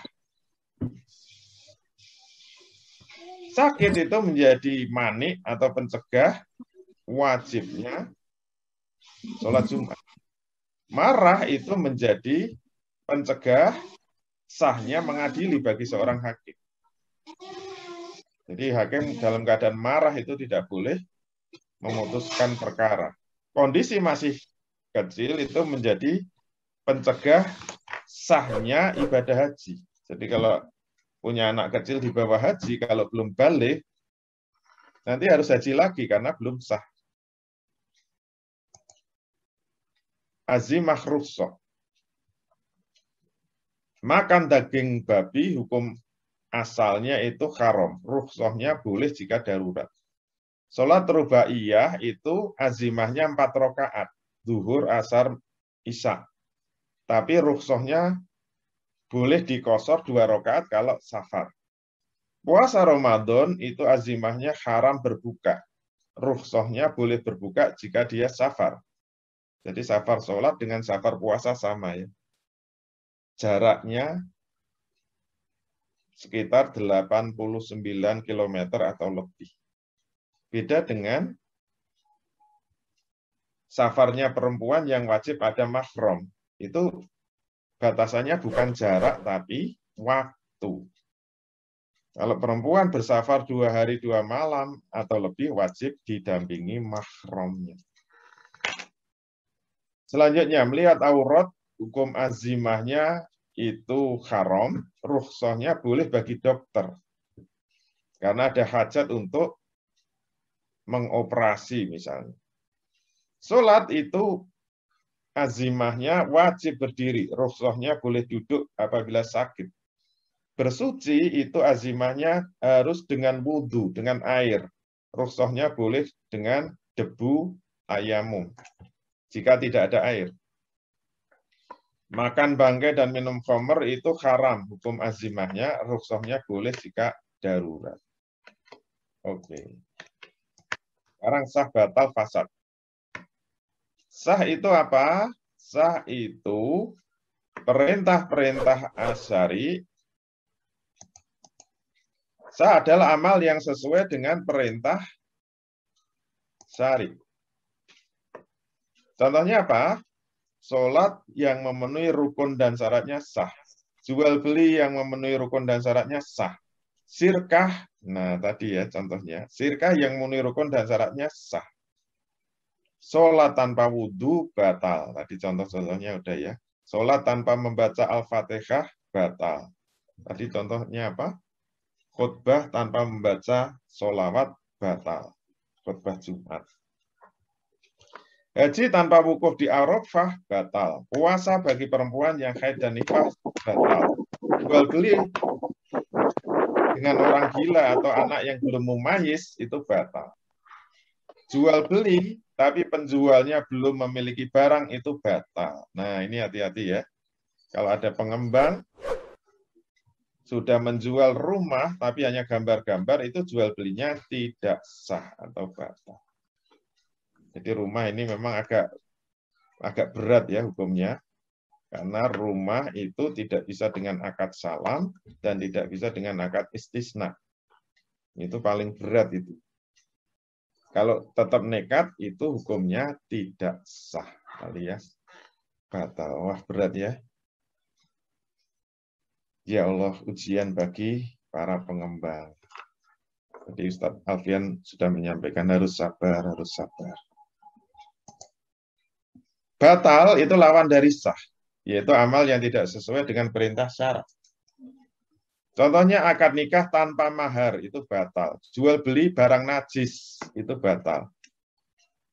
A: Sakit itu menjadi manik atau pencegah wajibnya sholat Jumat. Marah itu menjadi pencegah sahnya mengadili bagi seorang hakim. Jadi hakim dalam keadaan marah itu tidak boleh memutuskan perkara. Kondisi masih kecil itu menjadi pencegah sahnya ibadah haji. Jadi kalau punya anak kecil di bawah haji, kalau belum balik, nanti harus haji lagi karena belum sah. Azimah rusuh. Makan daging babi hukum asalnya itu haram. Rukhsahnya boleh jika darurat. Sholat rubaiyah itu azimahnya empat rokaat. Duhur, asar, isya. Tapi ruksohnya boleh dikosor dua rokaat kalau safar. Puasa Ramadan itu azimahnya haram berbuka. Ruksohnya boleh berbuka jika dia safar. Jadi safar sholat dengan safar puasa sama ya. Jaraknya sekitar 89 km atau lebih. Beda dengan safarnya perempuan yang wajib ada mahram. Itu batasannya bukan jarak, tapi waktu. Kalau perempuan bersafar dua hari dua malam atau lebih wajib didampingi mahramnya. Selanjutnya, melihat aurat, hukum azimahnya itu haram, ruhsohnya boleh bagi dokter. Karena ada hajat untuk mengoperasi misalnya. Sholat itu azimahnya wajib berdiri, rukshohnya boleh duduk apabila sakit. Bersuci itu azimahnya harus dengan wudhu, dengan air. rukshohnya boleh dengan debu ayamum. Jika tidak ada air. Makan bangkai dan minum khamr itu haram. Hukum azimahnya, rukshohnya boleh jika darurat. Oke. Okay. Sekarang sah batal fasad. Sah itu apa? Sah itu perintah-perintah asyari. Sah adalah amal yang sesuai dengan perintah syari. Contohnya apa? Sholat yang memenuhi rukun dan syaratnya sah. Jual beli yang memenuhi rukun dan syaratnya sah. Sirkah, nah tadi ya contohnya, sirkah yang memenuhi rukun dan syaratnya sah. Sholat tanpa wudhu batal. Tadi contoh-contohnya udah ya. Sholat tanpa membaca Al-Fatihah batal. Tadi contohnya apa? Khotbah tanpa membaca sholawat batal. Khotbah Jumat. Haji tanpa wukuf di Arafah batal. Puasa bagi perempuan yang haid dan nifas batal. Jual beli dengan orang gila atau anak yang belum mumayis itu batal. Jual beli tapi penjualnya belum memiliki barang itu batal. Nah, ini hati-hati ya. Kalau ada pengembang sudah menjual rumah tapi hanya gambar-gambar itu jual belinya tidak sah atau batal. Jadi rumah ini memang agak agak berat ya hukumnya. Karena rumah itu tidak bisa dengan akad salam dan tidak bisa dengan akad istisna. Itu paling berat itu. Kalau tetap nekat, itu hukumnya tidak sah. Alias batal. Wah, berat ya. Ya Allah, ujian bagi para pengembang. Jadi Ustadz Alfian sudah menyampaikan harus sabar, harus sabar. Batal itu lawan dari sah yaitu amal yang tidak sesuai dengan perintah syarat. Contohnya akad nikah tanpa mahar itu batal. Jual beli barang najis itu batal.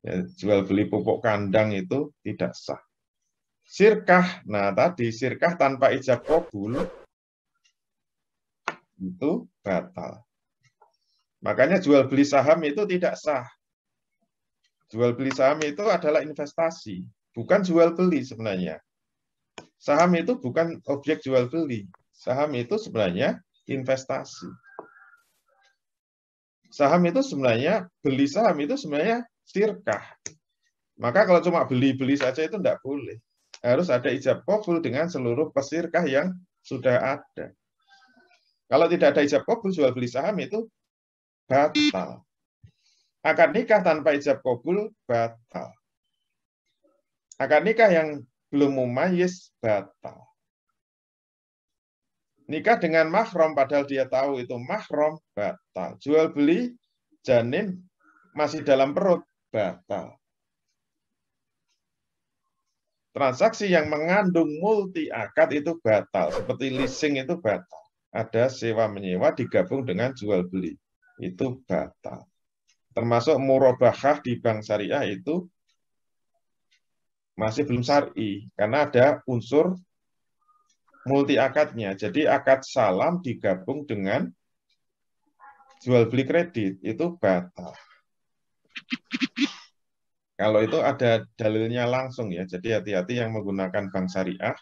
A: Ya, jual beli pupuk kandang itu tidak sah. Sirkah, nah tadi sirkah tanpa ijab kabul itu batal. Makanya jual beli saham itu tidak sah. Jual beli saham itu adalah investasi, bukan jual beli sebenarnya. Saham itu bukan objek jual beli. Saham itu sebenarnya investasi. Saham itu sebenarnya beli saham itu sebenarnya sirkah. Maka kalau cuma beli-beli saja itu tidak boleh. Harus ada ijab kabul dengan seluruh pesirkah yang sudah ada. Kalau tidak ada ijab kabul jual beli saham itu batal. Akad nikah tanpa ijab kabul batal. Akad nikah yang belum mumayyiz batal. Nikah dengan mahram padahal dia tahu itu mahram batal. Jual beli janin masih dalam perut batal. Transaksi yang mengandung multi akad itu batal, seperti leasing itu batal. Ada sewa menyewa digabung dengan jual beli. Itu batal. Termasuk murabahah di bank syariah itu masih belum syari karena ada unsur multi akadnya. Jadi akad salam digabung dengan jual beli kredit itu batal. Kalau itu ada dalilnya langsung ya. Jadi hati-hati yang menggunakan bank syariah.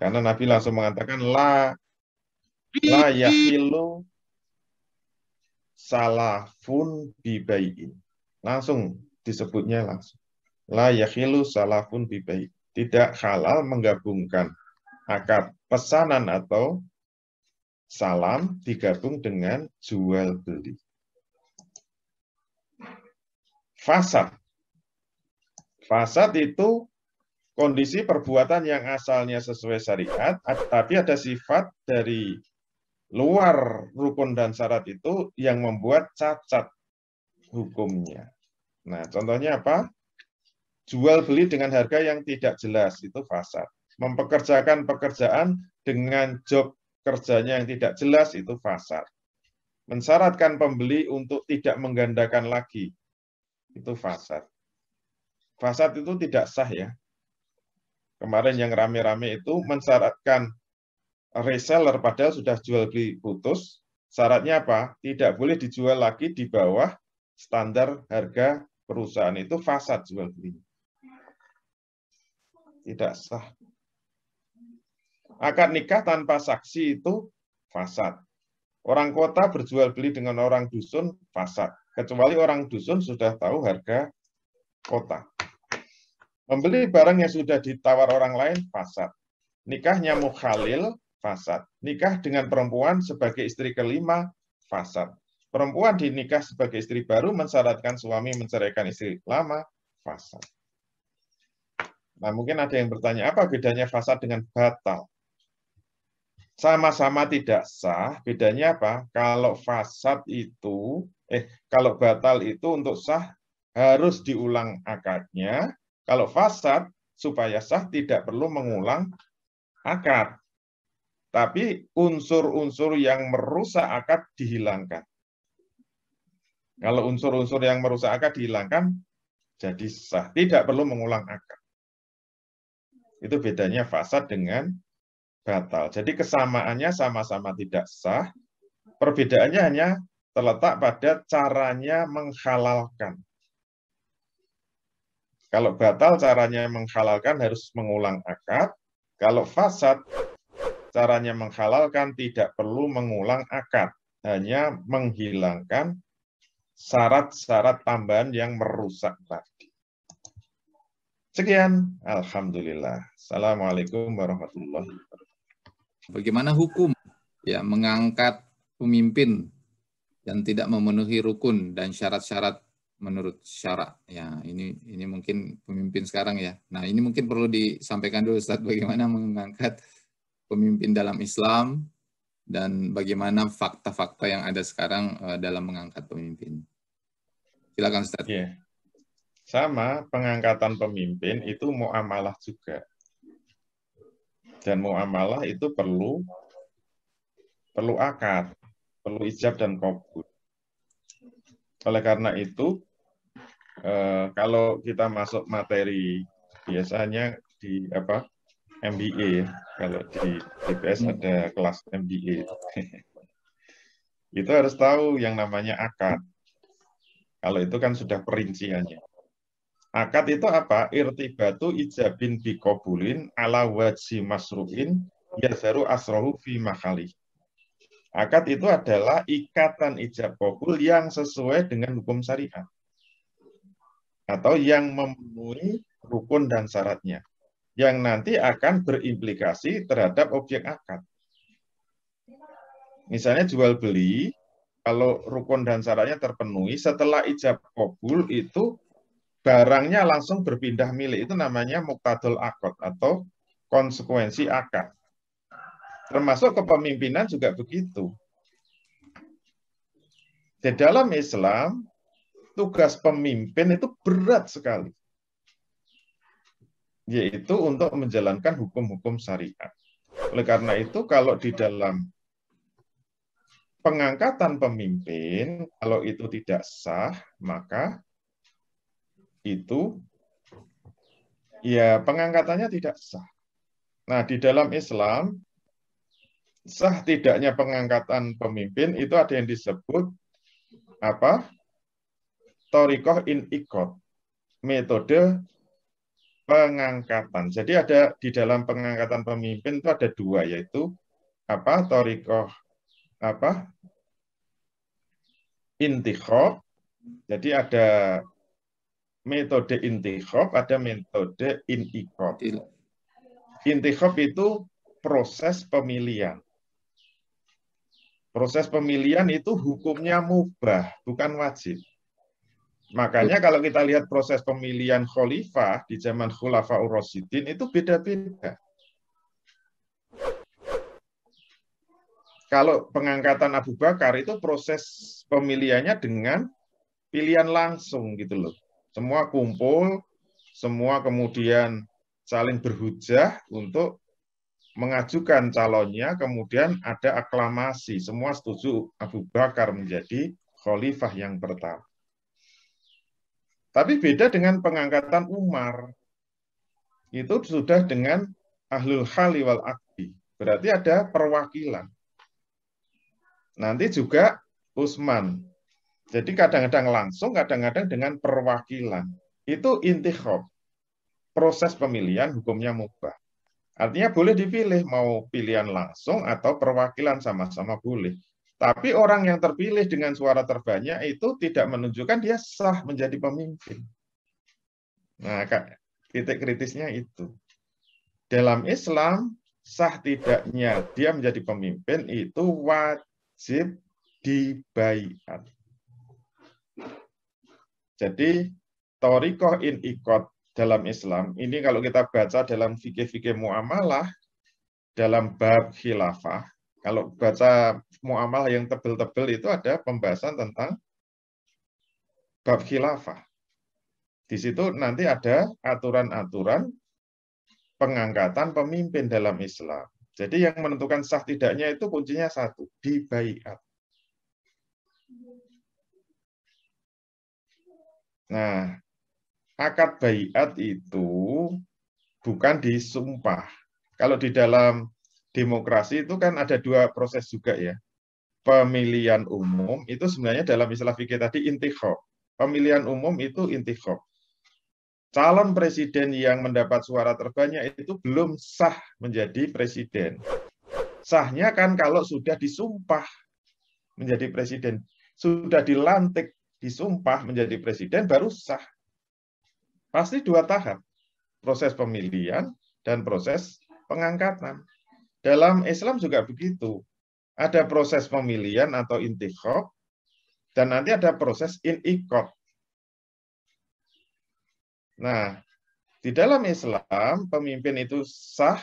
A: Karena Nabi langsung mengatakan la la yahilu salafun bibayin. Langsung disebutnya langsung la yakhilu salafun bibai. Tidak halal menggabungkan akad pesanan atau salam digabung dengan jual beli. Fasad. Fasad itu kondisi perbuatan yang asalnya sesuai syariat, tapi ada sifat dari luar rukun dan syarat itu yang membuat cacat hukumnya. Nah, contohnya apa? Jual beli dengan harga yang tidak jelas itu fasad. Mempekerjakan pekerjaan dengan job kerjanya yang tidak jelas itu fasad. Mensyaratkan pembeli untuk tidak menggandakan lagi itu fasad. Fasad itu tidak sah ya. Kemarin yang rame-rame itu mensyaratkan reseller padahal sudah jual beli putus, syaratnya apa? Tidak boleh dijual lagi di bawah standar harga perusahaan itu fasad jual beli tidak sah. Akad nikah tanpa saksi itu fasad. Orang kota berjual beli dengan orang dusun fasad, kecuali orang dusun sudah tahu harga kota. Membeli barang yang sudah ditawar orang lain fasad. Nikahnya mukhalil fasad. Nikah dengan perempuan sebagai istri kelima fasad. Perempuan dinikah sebagai istri baru mensyaratkan suami menceraikan istri lama fasad. Nah, mungkin ada yang bertanya, apa bedanya fasad dengan batal? Sama-sama tidak sah, bedanya apa? Kalau fasad itu, eh, kalau batal itu untuk sah harus diulang akadnya. Kalau fasad, supaya sah tidak perlu mengulang akad. Tapi unsur-unsur yang merusak akad dihilangkan. Kalau unsur-unsur yang merusak akad dihilangkan, jadi sah. Tidak perlu mengulang akad. Itu bedanya fasad dengan batal. Jadi kesamaannya sama-sama tidak sah, perbedaannya hanya terletak pada caranya menghalalkan. Kalau batal caranya menghalalkan harus mengulang akad, kalau fasad caranya menghalalkan tidak perlu mengulang akad, hanya menghilangkan syarat-syarat tambahan yang merusak tadi. Sekian, Alhamdulillah.
B: Assalamualaikum warahmatullahi wabarakatuh. Bagaimana hukum ya mengangkat pemimpin yang tidak memenuhi rukun dan syarat-syarat menurut syarat ya ini ini mungkin pemimpin sekarang ya nah ini mungkin perlu disampaikan dulu Ustaz bagaimana mengangkat pemimpin dalam Islam dan bagaimana fakta-fakta yang ada sekarang eh, dalam mengangkat pemimpin silakan Ustaz yeah. Sama pengangkatan pemimpin itu muamalah juga.
A: Dan muamalah itu perlu perlu akad, perlu ijab dan kabul. Oleh karena itu, eh, kalau kita masuk materi biasanya di apa MBA, kalau di DPS hmm. ada kelas MBA. [laughs] itu harus tahu yang namanya akad. Kalau itu kan sudah perinciannya. Akad itu apa? Irtibatu ijabin bikobulin ala waji masruin yazaru asrohu fi Akad itu adalah ikatan ijab kabul yang sesuai dengan hukum syariat. Atau yang memenuhi rukun dan syaratnya. Yang nanti akan berimplikasi terhadap objek akad. Misalnya jual beli, kalau rukun dan syaratnya terpenuhi, setelah ijab kabul itu barangnya langsung berpindah milik itu namanya muktadul Akot atau konsekuensi akad. Termasuk kepemimpinan juga begitu. Di dalam Islam, tugas pemimpin itu berat sekali. Yaitu untuk menjalankan hukum-hukum syariat. Oleh karena itu, kalau di dalam pengangkatan pemimpin, kalau itu tidak sah, maka itu ya pengangkatannya tidak sah. Nah, di dalam Islam sah tidaknya pengangkatan pemimpin itu ada yang disebut apa? Torikoh in ikot, metode pengangkatan. Jadi ada di dalam pengangkatan pemimpin itu ada dua yaitu apa? Torikoh apa? intikoh. Jadi ada metode intikhob, ada metode inikhob. Intikhob itu proses pemilihan. Proses pemilihan itu hukumnya mubah, bukan wajib. Makanya kalau kita lihat proses pemilihan khalifah di zaman Khulafa Urosidin itu beda-beda. Kalau pengangkatan Abu Bakar itu proses pemilihannya dengan pilihan langsung gitu loh. Semua kumpul, semua kemudian saling berhujah untuk mengajukan calonnya, kemudian ada aklamasi. Semua setuju Abu Bakar menjadi khalifah yang pertama. Tapi beda dengan pengangkatan Umar. Itu sudah dengan ahlul hali wal akbi. Berarti ada perwakilan. Nanti juga Usman jadi kadang-kadang langsung, kadang-kadang dengan perwakilan. Itu inti khob. Proses pemilihan hukumnya mubah. Artinya boleh dipilih, mau pilihan langsung atau perwakilan sama-sama boleh. Tapi orang yang terpilih dengan suara terbanyak itu tidak menunjukkan dia sah menjadi pemimpin. Nah, titik kritisnya itu. Dalam Islam, sah tidaknya dia menjadi pemimpin itu wajib dibaiat. Jadi torikoh in ikot dalam Islam, ini kalau kita baca dalam fikih-fikih muamalah, dalam bab khilafah, kalau baca muamalah yang tebel-tebel itu ada pembahasan tentang bab khilafah. Di situ nanti ada aturan-aturan pengangkatan pemimpin dalam Islam. Jadi yang menentukan sah tidaknya itu kuncinya satu, dibaiat. Nah, akad bayat itu bukan disumpah. Kalau di dalam demokrasi itu kan ada dua proses juga ya. Pemilihan umum itu sebenarnya dalam istilah fikih tadi intikhob. Pemilihan umum itu intikhob. Calon presiden yang mendapat suara terbanyak itu belum sah menjadi presiden. Sahnya kan kalau sudah disumpah menjadi presiden, sudah dilantik disumpah menjadi presiden baru sah. Pasti dua tahap, proses pemilihan dan proses pengangkatan. Dalam Islam juga begitu. Ada proses pemilihan atau intikhob, dan nanti ada proses inikot. Nah, di dalam Islam, pemimpin itu sah,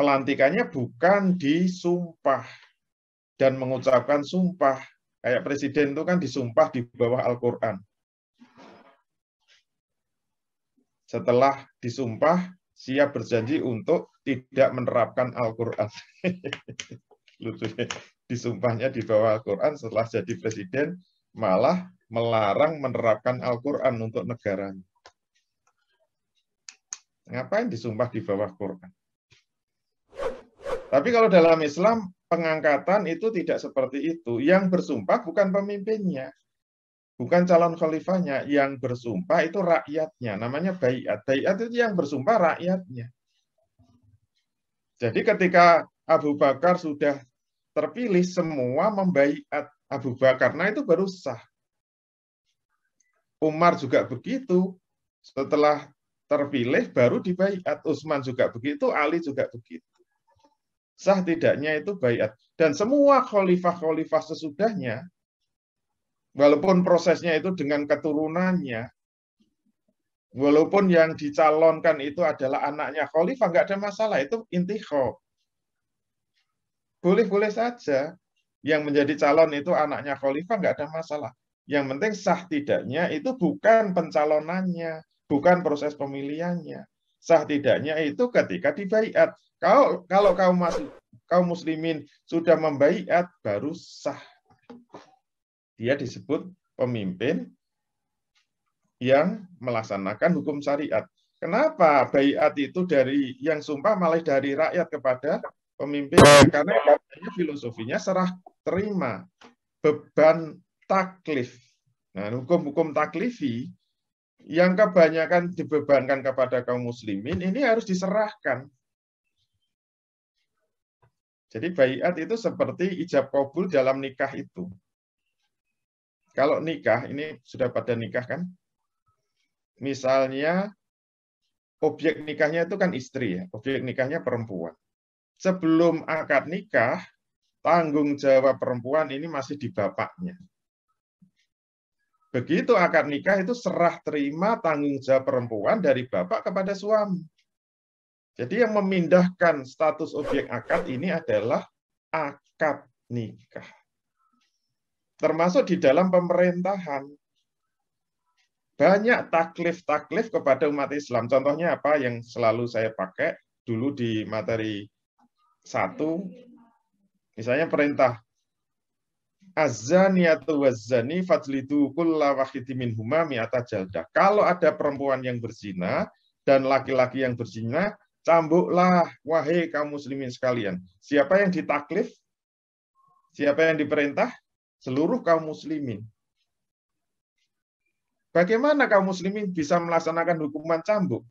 A: pelantikannya bukan disumpah dan mengucapkan sumpah, Kayak presiden itu kan disumpah di bawah Al-Quran. Setelah disumpah, siap berjanji untuk tidak menerapkan Al-Quran. [laughs] Ya, disumpahnya di bawah Al-Quran setelah jadi presiden, malah melarang menerapkan Al-Quran untuk negaranya. Ngapain disumpah di bawah Quran? Tapi kalau dalam Islam, pengangkatan itu tidak seperti itu. Yang bersumpah bukan pemimpinnya, bukan calon khalifahnya. Yang bersumpah itu rakyatnya, namanya bayat. Bayat itu yang bersumpah rakyatnya. Jadi ketika Abu Bakar sudah terpilih semua membayat Abu Bakar, nah itu baru sah. Umar juga begitu. Setelah terpilih baru dibayat Utsman juga begitu, Ali juga begitu sah tidaknya itu bayat. Dan semua khalifah-khalifah sesudahnya, walaupun prosesnya itu dengan keturunannya, walaupun yang dicalonkan itu adalah anaknya khalifah, nggak ada masalah, itu inti khob. Boleh-boleh saja yang menjadi calon itu anaknya khalifah, nggak ada masalah. Yang penting sah tidaknya itu bukan pencalonannya, bukan proses pemilihannya. Sah tidaknya itu ketika dibaiat. Kalau kalau kaum masih kaum muslimin sudah membaiat baru sah. Dia disebut pemimpin yang melaksanakan hukum syariat. Kenapa baiat itu dari yang sumpah malah dari rakyat kepada pemimpin? Karena filosofinya serah terima beban taklif. Nah, hukum-hukum taklifi yang kebanyakan dibebankan kepada kaum muslimin ini harus diserahkan jadi bayat itu seperti ijab kabul dalam nikah itu. Kalau nikah, ini sudah pada nikah kan? Misalnya objek nikahnya itu kan istri ya, objek nikahnya perempuan. Sebelum akad nikah, tanggung jawab perempuan ini masih di bapaknya. Begitu akad nikah itu serah terima tanggung jawab perempuan dari bapak kepada suami. Jadi yang memindahkan status objek akad ini adalah akad nikah. Termasuk di dalam pemerintahan. Banyak taklif-taklif kepada umat Islam. Contohnya apa yang selalu saya pakai dulu di materi satu, misalnya perintah Azaniyatu wazani fajlidu kulla wahidi minhuma mi'ata jalda. Kalau ada perempuan yang berzina dan laki-laki yang berzina, Cambuklah, wahai kaum muslimin sekalian. Siapa yang ditaklif? Siapa yang diperintah? Seluruh kaum muslimin. Bagaimana kaum muslimin bisa melaksanakan hukuman cambuk?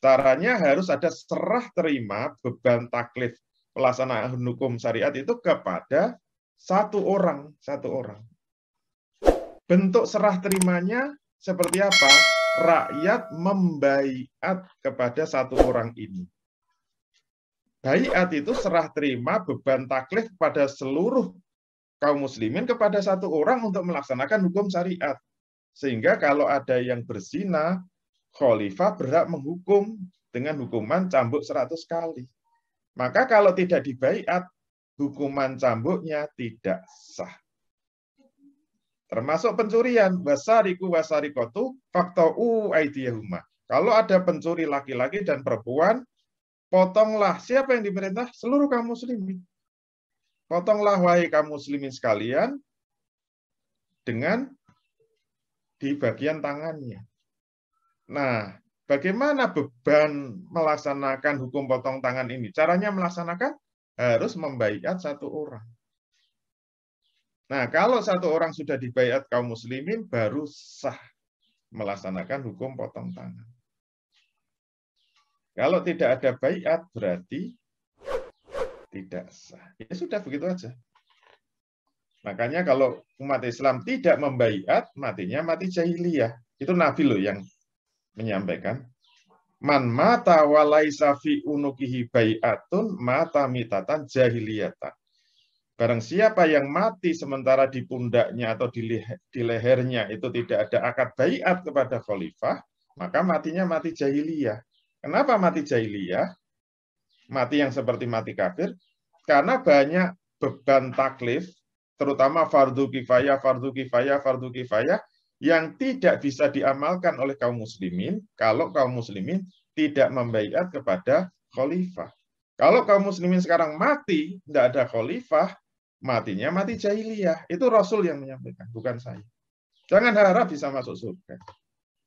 A: Caranya harus ada serah terima beban taklif pelaksanaan hukum syariat itu kepada satu orang, satu orang. Bentuk serah terimanya seperti apa? rakyat membaiat kepada satu orang ini. Baiat itu serah terima beban taklif kepada seluruh kaum muslimin kepada satu orang untuk melaksanakan hukum syariat. Sehingga kalau ada yang berzina, khalifah berhak menghukum dengan hukuman cambuk 100 kali. Maka kalau tidak dibaiat, hukuman cambuknya tidak sah termasuk pencurian wasariku wasarikotu faktau aidiyahuma. Kalau ada pencuri laki-laki dan perempuan, potonglah siapa yang diperintah seluruh kaum muslimin. Potonglah wahai kaum muslimin sekalian dengan di bagian tangannya. Nah, bagaimana beban melaksanakan hukum potong tangan ini? Caranya melaksanakan harus membayar satu orang. Nah, kalau satu orang sudah dibayat kaum muslimin, baru sah melaksanakan hukum potong tangan. Kalau tidak ada bayat, berarti tidak sah. Ya sudah, begitu aja. Makanya kalau umat Islam tidak membaiat, matinya mati jahiliyah. Itu Nabi loh yang menyampaikan. Man mata walai unukihi baiatun mata mitatan jahiliyatan. Barang siapa yang mati sementara di pundaknya atau di, leher, di lehernya itu tidak ada akad bayat kepada khalifah, maka matinya mati jahiliyah. Kenapa mati jahiliyah? Mati yang seperti mati kafir? Karena banyak beban taklif, terutama fardu kifayah, fardu kifayah, fardu kifayah, yang tidak bisa diamalkan oleh kaum muslimin kalau kaum muslimin tidak membaiat kepada khalifah. Kalau kaum muslimin sekarang mati, tidak ada khalifah, matinya mati jahiliyah. Itu Rasul yang menyampaikan, bukan saya. Jangan harap bisa masuk surga.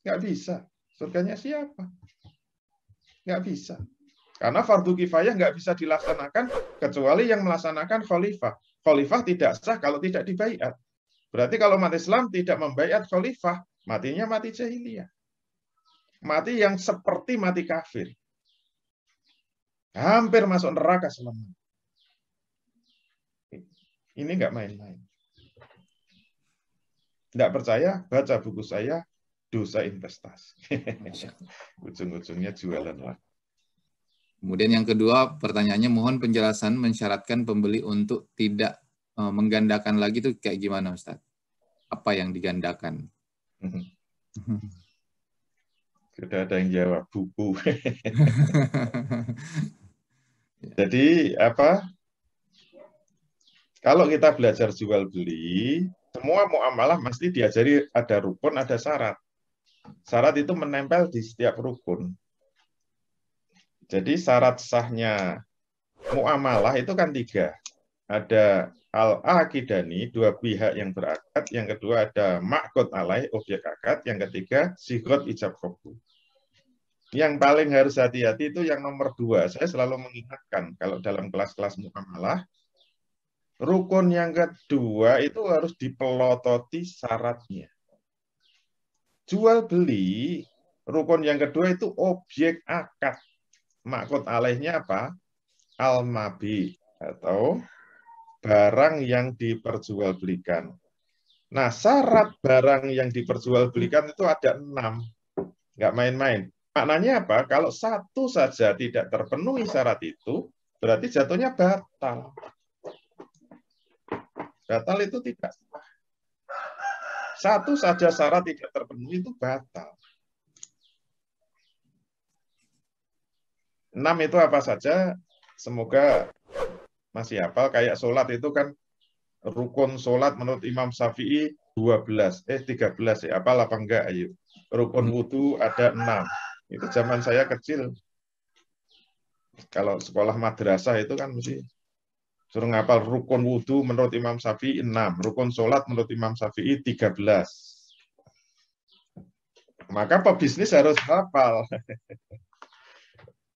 A: Nggak bisa. Surganya siapa? Nggak bisa. Karena fardu kifayah nggak bisa dilaksanakan kecuali yang melaksanakan khalifah. Khalifah tidak sah kalau tidak dibaiat. Berarti kalau mati Islam tidak membaiat khalifah, matinya mati jahiliyah. Mati yang seperti mati kafir. Hampir masuk neraka selamanya. Ini nggak main-main. Nggak percaya, baca buku
B: saya, dosa investasi. [laughs] Ujung-ujungnya jualan lah. Kemudian yang kedua pertanyaannya mohon penjelasan mensyaratkan pembeli untuk tidak e, menggandakan lagi itu kayak gimana Ustaz? Apa yang digandakan? Mhm. [laughs] Sudah ada yang jawab buku.
A: [laughs] Jadi apa kalau kita belajar jual beli, semua muamalah mesti diajari ada rukun, ada syarat. Syarat itu menempel di setiap rukun. Jadi syarat sahnya muamalah itu kan tiga. Ada al-akidani, dua pihak yang berakad. Yang kedua ada makot alai, objek akad. Yang ketiga, sikot ijab kobu. Yang paling harus hati-hati itu yang nomor dua. Saya selalu mengingatkan, kalau dalam kelas-kelas muamalah, Rukun yang kedua itu harus dipelototi syaratnya. Jual beli rukun yang kedua itu objek akad. Makut alaihnya apa? Almabi atau barang yang diperjualbelikan. Nah, syarat barang yang diperjualbelikan itu ada enam. Nggak main-main. Maknanya apa? Kalau satu saja tidak terpenuhi syarat itu, berarti jatuhnya batal. Batal itu tidak Satu saja syarat tidak terpenuhi itu batal. Enam itu apa saja, semoga masih apa? Kayak sholat itu kan rukun sholat menurut Imam Syafi'i 12, eh 13 ya, apa apa enggak ayo. Rukun hmm. wudhu ada enam. Itu zaman saya kecil. Kalau sekolah madrasah itu kan mesti Suruh hmm. ngapal rukun wudhu menurut Imam Syafi'i 6. Rukun sholat menurut Imam Syafi'i 13. Maka pebisnis harus hafal. [laughs]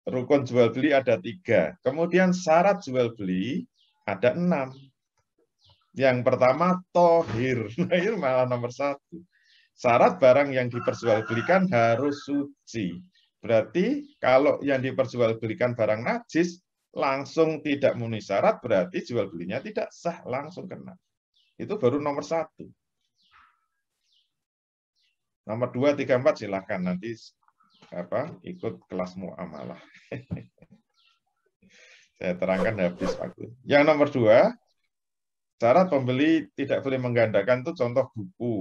A: Rukun jual beli ada tiga. Kemudian syarat jual beli ada enam. Yang pertama tohir. Nah, [laughs] ini malah nomor satu. Syarat barang yang diperjualbelikan harus suci. Berarti kalau yang diperjualbelikan barang najis, langsung tidak memenuhi syarat, berarti jual belinya tidak sah, langsung kena. Itu baru nomor satu. Nomor dua, tiga, empat, silahkan nanti apa ikut kelas muamalah. [laughs] Saya terangkan habis waktu. Yang nomor dua, syarat pembeli tidak boleh menggandakan itu contoh buku.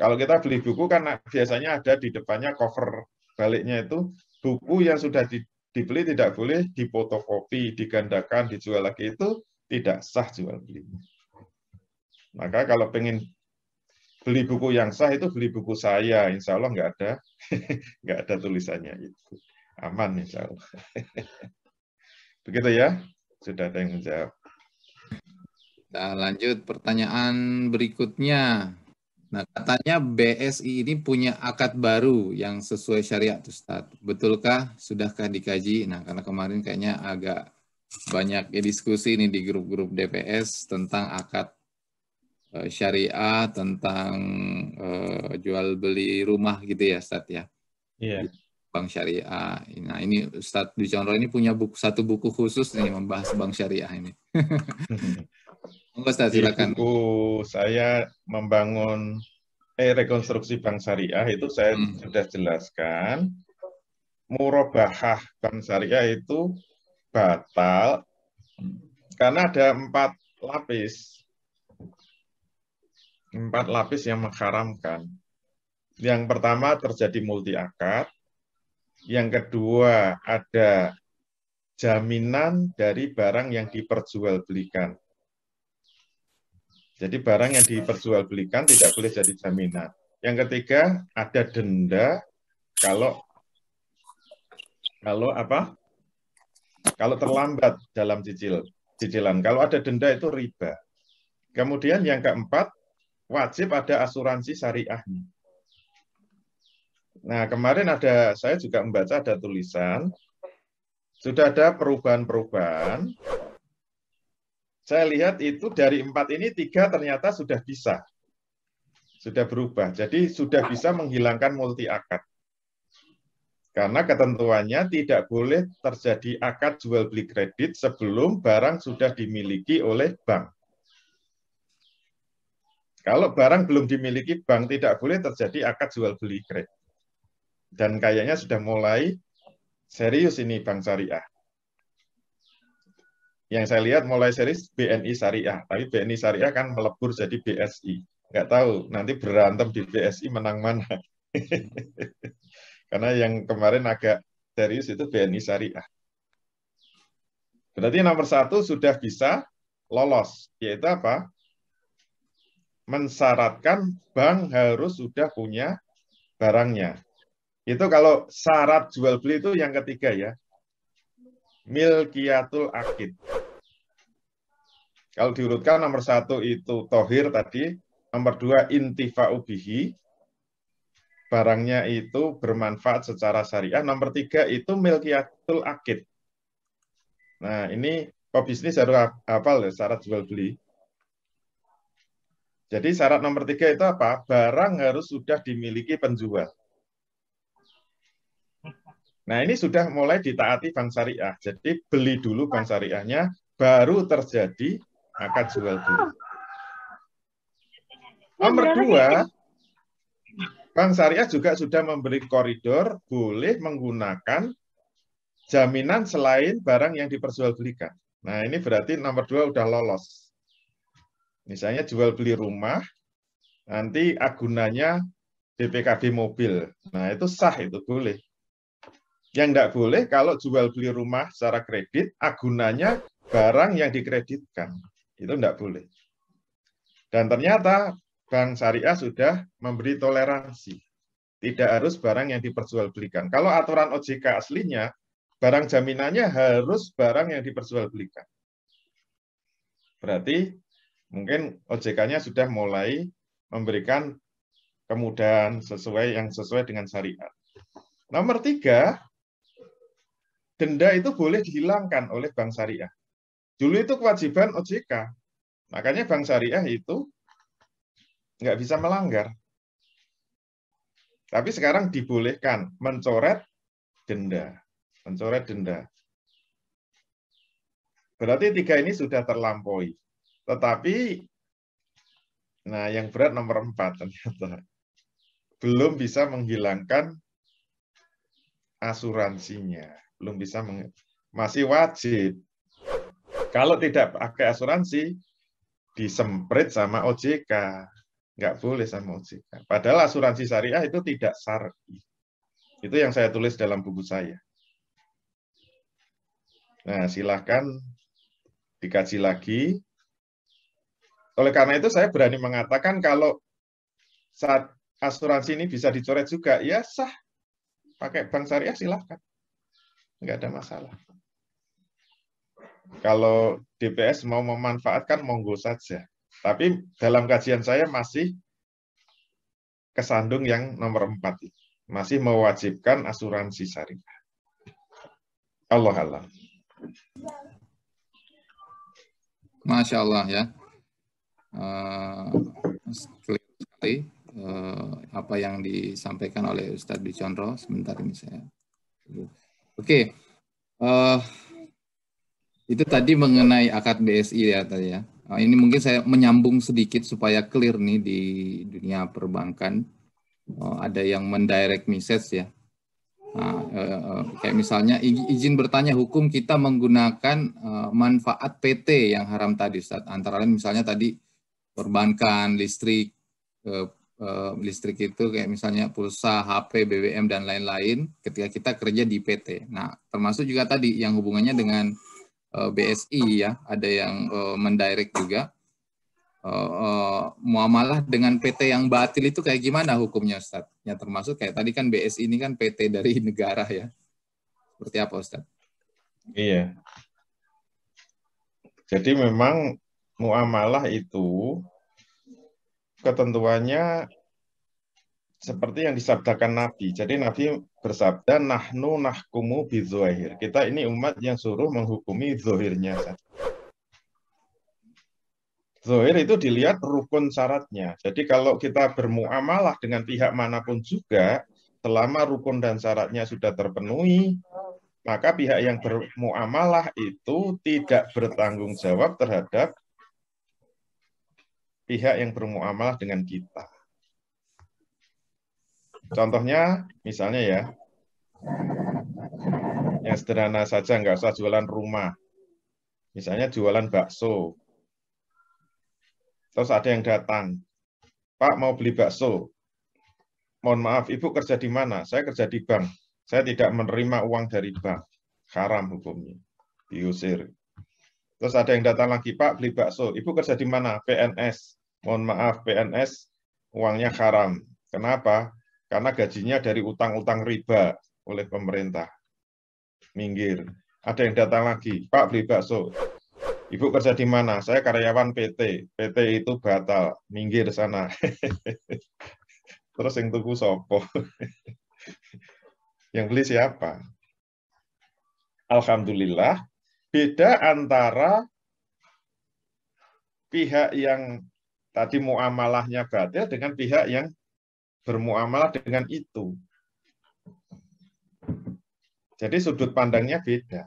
A: Kalau kita beli buku kan biasanya ada di depannya cover baliknya itu buku yang sudah di, dibeli tidak boleh, dipotokopi, digandakan, dijual lagi itu tidak sah jual beli Maka kalau pengen beli buku yang sah itu beli buku saya, insya Allah nggak ada [laughs] nggak ada tulisannya itu aman
B: insya Allah. [laughs] Begitu ya, sudah ada yang menjawab. Kita lanjut pertanyaan berikutnya. Nah, katanya BSI ini punya akad baru yang sesuai syariat Ustaz. Betulkah? Sudahkah dikaji? Nah, karena kemarin kayaknya agak banyak ya diskusi ini di grup-grup DPS tentang akad e, syariah, tentang e, jual beli rumah gitu ya Ustaz ya. Iya. Bank syariah. Nah, ini Ustaz Dujonro ini punya buku, satu buku khusus nih membahas bank syariah ini. [laughs] Ustaz, silakan.
A: buku
B: saya membangun eh
A: rekonstruksi bank syariah itu saya hmm. sudah jelaskan murabahah bank syariah itu batal karena ada empat lapis empat lapis yang mengharamkan yang pertama terjadi multi akad yang kedua ada jaminan dari barang yang diperjualbelikan jadi barang yang diperjualbelikan tidak boleh jadi jaminan. Yang ketiga, ada denda kalau kalau apa? Kalau terlambat dalam cicil cicilan. Kalau ada denda itu riba. Kemudian yang keempat, wajib ada asuransi syariah. Nah, kemarin ada saya juga membaca ada tulisan sudah ada perubahan-perubahan saya lihat itu dari empat ini tiga ternyata sudah bisa, sudah berubah. Jadi sudah bisa menghilangkan multi akad. Karena ketentuannya tidak boleh terjadi akad jual beli kredit sebelum barang sudah dimiliki oleh bank. Kalau barang belum dimiliki bank, tidak boleh terjadi akad jual beli kredit. Dan kayaknya sudah mulai serius ini bank syariah yang saya lihat mulai series BNI Syariah, tapi BNI Syariah kan melebur jadi BSI. Nggak tahu, nanti berantem di BSI menang mana. [laughs] Karena yang kemarin agak serius itu BNI Syariah. Berarti nomor satu sudah bisa lolos, yaitu apa? Mensyaratkan bank harus sudah punya barangnya. Itu kalau syarat jual beli itu yang ketiga ya. Milkiatul akid. Kalau diurutkan nomor satu itu tohir tadi, nomor dua intifa ubihi, barangnya itu bermanfaat secara syariah, nomor tiga itu Milkiatul akid. Nah ini pebisnis harus hafal ya, syarat jual beli. Jadi syarat nomor tiga itu apa? Barang harus sudah dimiliki penjual. Nah ini sudah mulai ditaati bank syariah. Jadi beli dulu bank syariahnya, baru terjadi akan jual beli. Nomor dua, Bank Syariah juga sudah memberi koridor boleh menggunakan jaminan selain barang yang diperjualbelikan. Nah, ini berarti nomor dua udah lolos. Misalnya jual beli rumah, nanti agunannya BPKB mobil. Nah, itu sah, itu boleh. Yang tidak boleh kalau jual beli rumah secara kredit, agunannya barang yang dikreditkan. Itu tidak boleh. Dan ternyata bank syariah sudah memberi toleransi. Tidak harus barang yang diperjualbelikan. Kalau aturan OJK aslinya, barang jaminannya harus barang yang diperjualbelikan. Berarti mungkin OJK-nya sudah mulai memberikan kemudahan sesuai yang sesuai dengan syariat. Nomor tiga, denda itu boleh dihilangkan oleh bank syariah. Dulu itu kewajiban OJK. Makanya bank syariah itu nggak bisa melanggar. Tapi sekarang dibolehkan mencoret denda. Mencoret denda. Berarti tiga ini sudah terlampaui. Tetapi, nah yang berat nomor empat ternyata. Belum bisa menghilangkan asuransinya. Belum bisa, masih wajib. Kalau tidak pakai asuransi, disemprit sama OJK. Nggak boleh sama OJK. Padahal asuransi syariah itu tidak syar'i. Itu yang saya tulis dalam buku saya. Nah, silahkan dikaji lagi. Oleh karena itu, saya berani mengatakan kalau saat asuransi ini bisa dicoret juga, ya sah. Pakai bank syariah silahkan. Nggak ada masalah. Kalau DPS mau memanfaatkan monggo saja. Tapi dalam kajian saya masih kesandung yang nomor ini masih mewajibkan asuransi syariah.
B: Allah Allah. Masya Allah ya. Uh, sekali uh, apa yang disampaikan oleh Ustadz Dicondro. Sebentar ini saya. Oke. Okay. Uh, eh, itu tadi mengenai akad BSI ya tadi ya. Ah, ini mungkin saya menyambung sedikit supaya clear nih di dunia perbankan. Oh, ada yang mendirect message ya. Nah, kayak misalnya izin bertanya hukum kita menggunakan eh, manfaat PT yang haram tadi Ustaz. Antara lain misalnya tadi perbankan, listrik, listrik itu kayak misalnya pulsa, HP, BBM dan lain-lain ketika kita kerja di PT. Nah, termasuk juga tadi yang hubungannya dengan Eh, BSI ya, ada yang eh, mendirect juga. Eh, muamalah dengan PT yang batil itu kayak gimana hukumnya Ustaz? Ya termasuk kayak tadi kan BSI ini kan PT dari [laughs] negara ya. Seperti apa Ustaz?
A: Iya. Jadi memang muamalah itu ketentuannya seperti yang disabdakan Nabi. Jadi Nabi bersabda, nahnu nahkumu bizuahir. Kita ini umat yang suruh menghukumi zuhirnya. Zuhir itu dilihat rukun syaratnya. Jadi kalau kita bermuamalah dengan pihak manapun juga, selama rukun dan syaratnya sudah terpenuhi, maka pihak yang bermuamalah itu tidak bertanggung jawab terhadap pihak yang bermuamalah dengan kita. Contohnya, misalnya ya, yang sederhana saja, nggak usah jualan rumah. Misalnya jualan bakso. Terus ada yang datang, Pak mau beli bakso. Mohon maaf, Ibu kerja di mana? Saya kerja di bank. Saya tidak menerima uang dari bank. Haram hukumnya. Diusir. Terus ada yang datang lagi, Pak beli bakso. Ibu kerja di mana? PNS. Mohon maaf, PNS uangnya haram. Kenapa? karena gajinya dari utang-utang riba oleh pemerintah. Minggir. Ada yang datang lagi, Pak beli bakso. Ibu kerja di mana? Saya karyawan PT. PT itu batal, minggir sana. [laughs] Terus yang tunggu sopo. [laughs] yang beli siapa? Alhamdulillah, beda antara pihak yang tadi muamalahnya batil dengan pihak yang bermuamalah dengan itu. Jadi sudut pandangnya beda.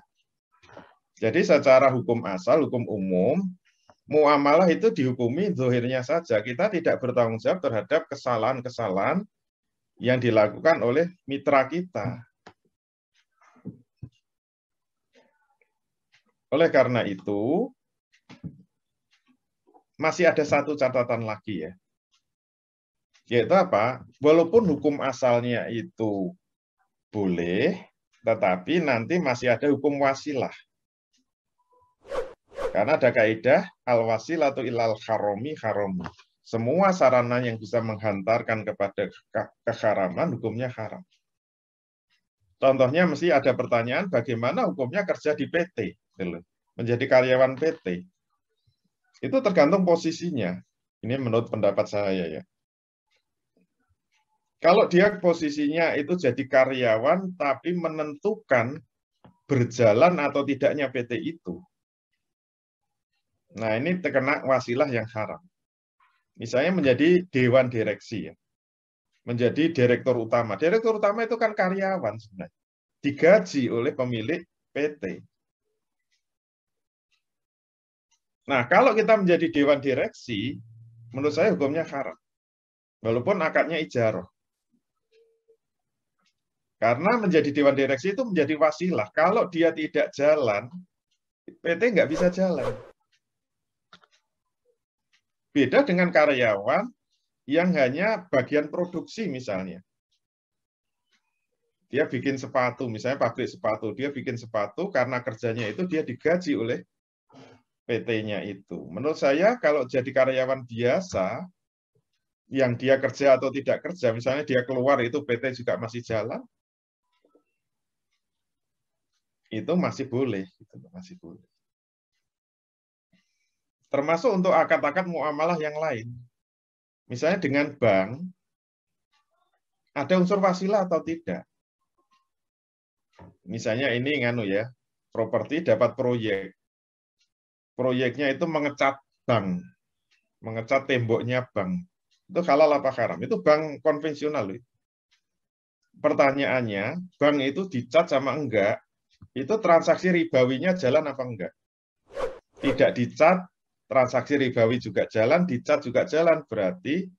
A: Jadi secara hukum asal, hukum umum, muamalah itu dihukumi zohirnya saja. Kita tidak bertanggung jawab terhadap kesalahan-kesalahan yang dilakukan oleh mitra kita. Oleh karena itu, masih ada satu catatan lagi ya. Yaitu apa? Walaupun hukum asalnya itu boleh, tetapi nanti masih ada hukum wasilah. Karena ada kaidah al wasilah atau ilal harami haromi. Semua sarana yang bisa menghantarkan kepada keharaman hukumnya haram. Contohnya mesti ada pertanyaan bagaimana hukumnya kerja di PT, gitu. menjadi karyawan PT. Itu tergantung posisinya. Ini menurut pendapat saya ya. Kalau dia posisinya itu jadi karyawan, tapi menentukan berjalan atau tidaknya PT itu. Nah, ini terkena wasilah yang haram. Misalnya menjadi dewan direksi, ya. menjadi direktur utama. Direktur utama itu kan karyawan sebenarnya. Digaji oleh pemilik PT. Nah, kalau kita menjadi dewan direksi, menurut saya hukumnya haram. Walaupun akadnya ijaroh. Karena menjadi dewan direksi itu menjadi wasilah. Kalau dia tidak jalan, PT nggak bisa jalan. Beda dengan karyawan yang hanya bagian produksi misalnya. Dia bikin sepatu, misalnya pabrik sepatu. Dia bikin sepatu karena kerjanya itu dia digaji oleh PT-nya itu. Menurut saya kalau jadi karyawan biasa, yang dia kerja atau tidak kerja, misalnya dia keluar itu PT juga masih jalan, itu masih boleh gitu masih boleh termasuk untuk akad-akad muamalah yang lain misalnya dengan bank ada unsur wasilah atau tidak misalnya ini nganu ya properti dapat proyek proyeknya itu mengecat bank mengecat temboknya bank itu halal apa haram itu bank konvensional pertanyaannya bank itu dicat sama enggak itu transaksi ribawinya jalan apa enggak? Tidak dicat, transaksi ribawi juga jalan, dicat juga jalan, berarti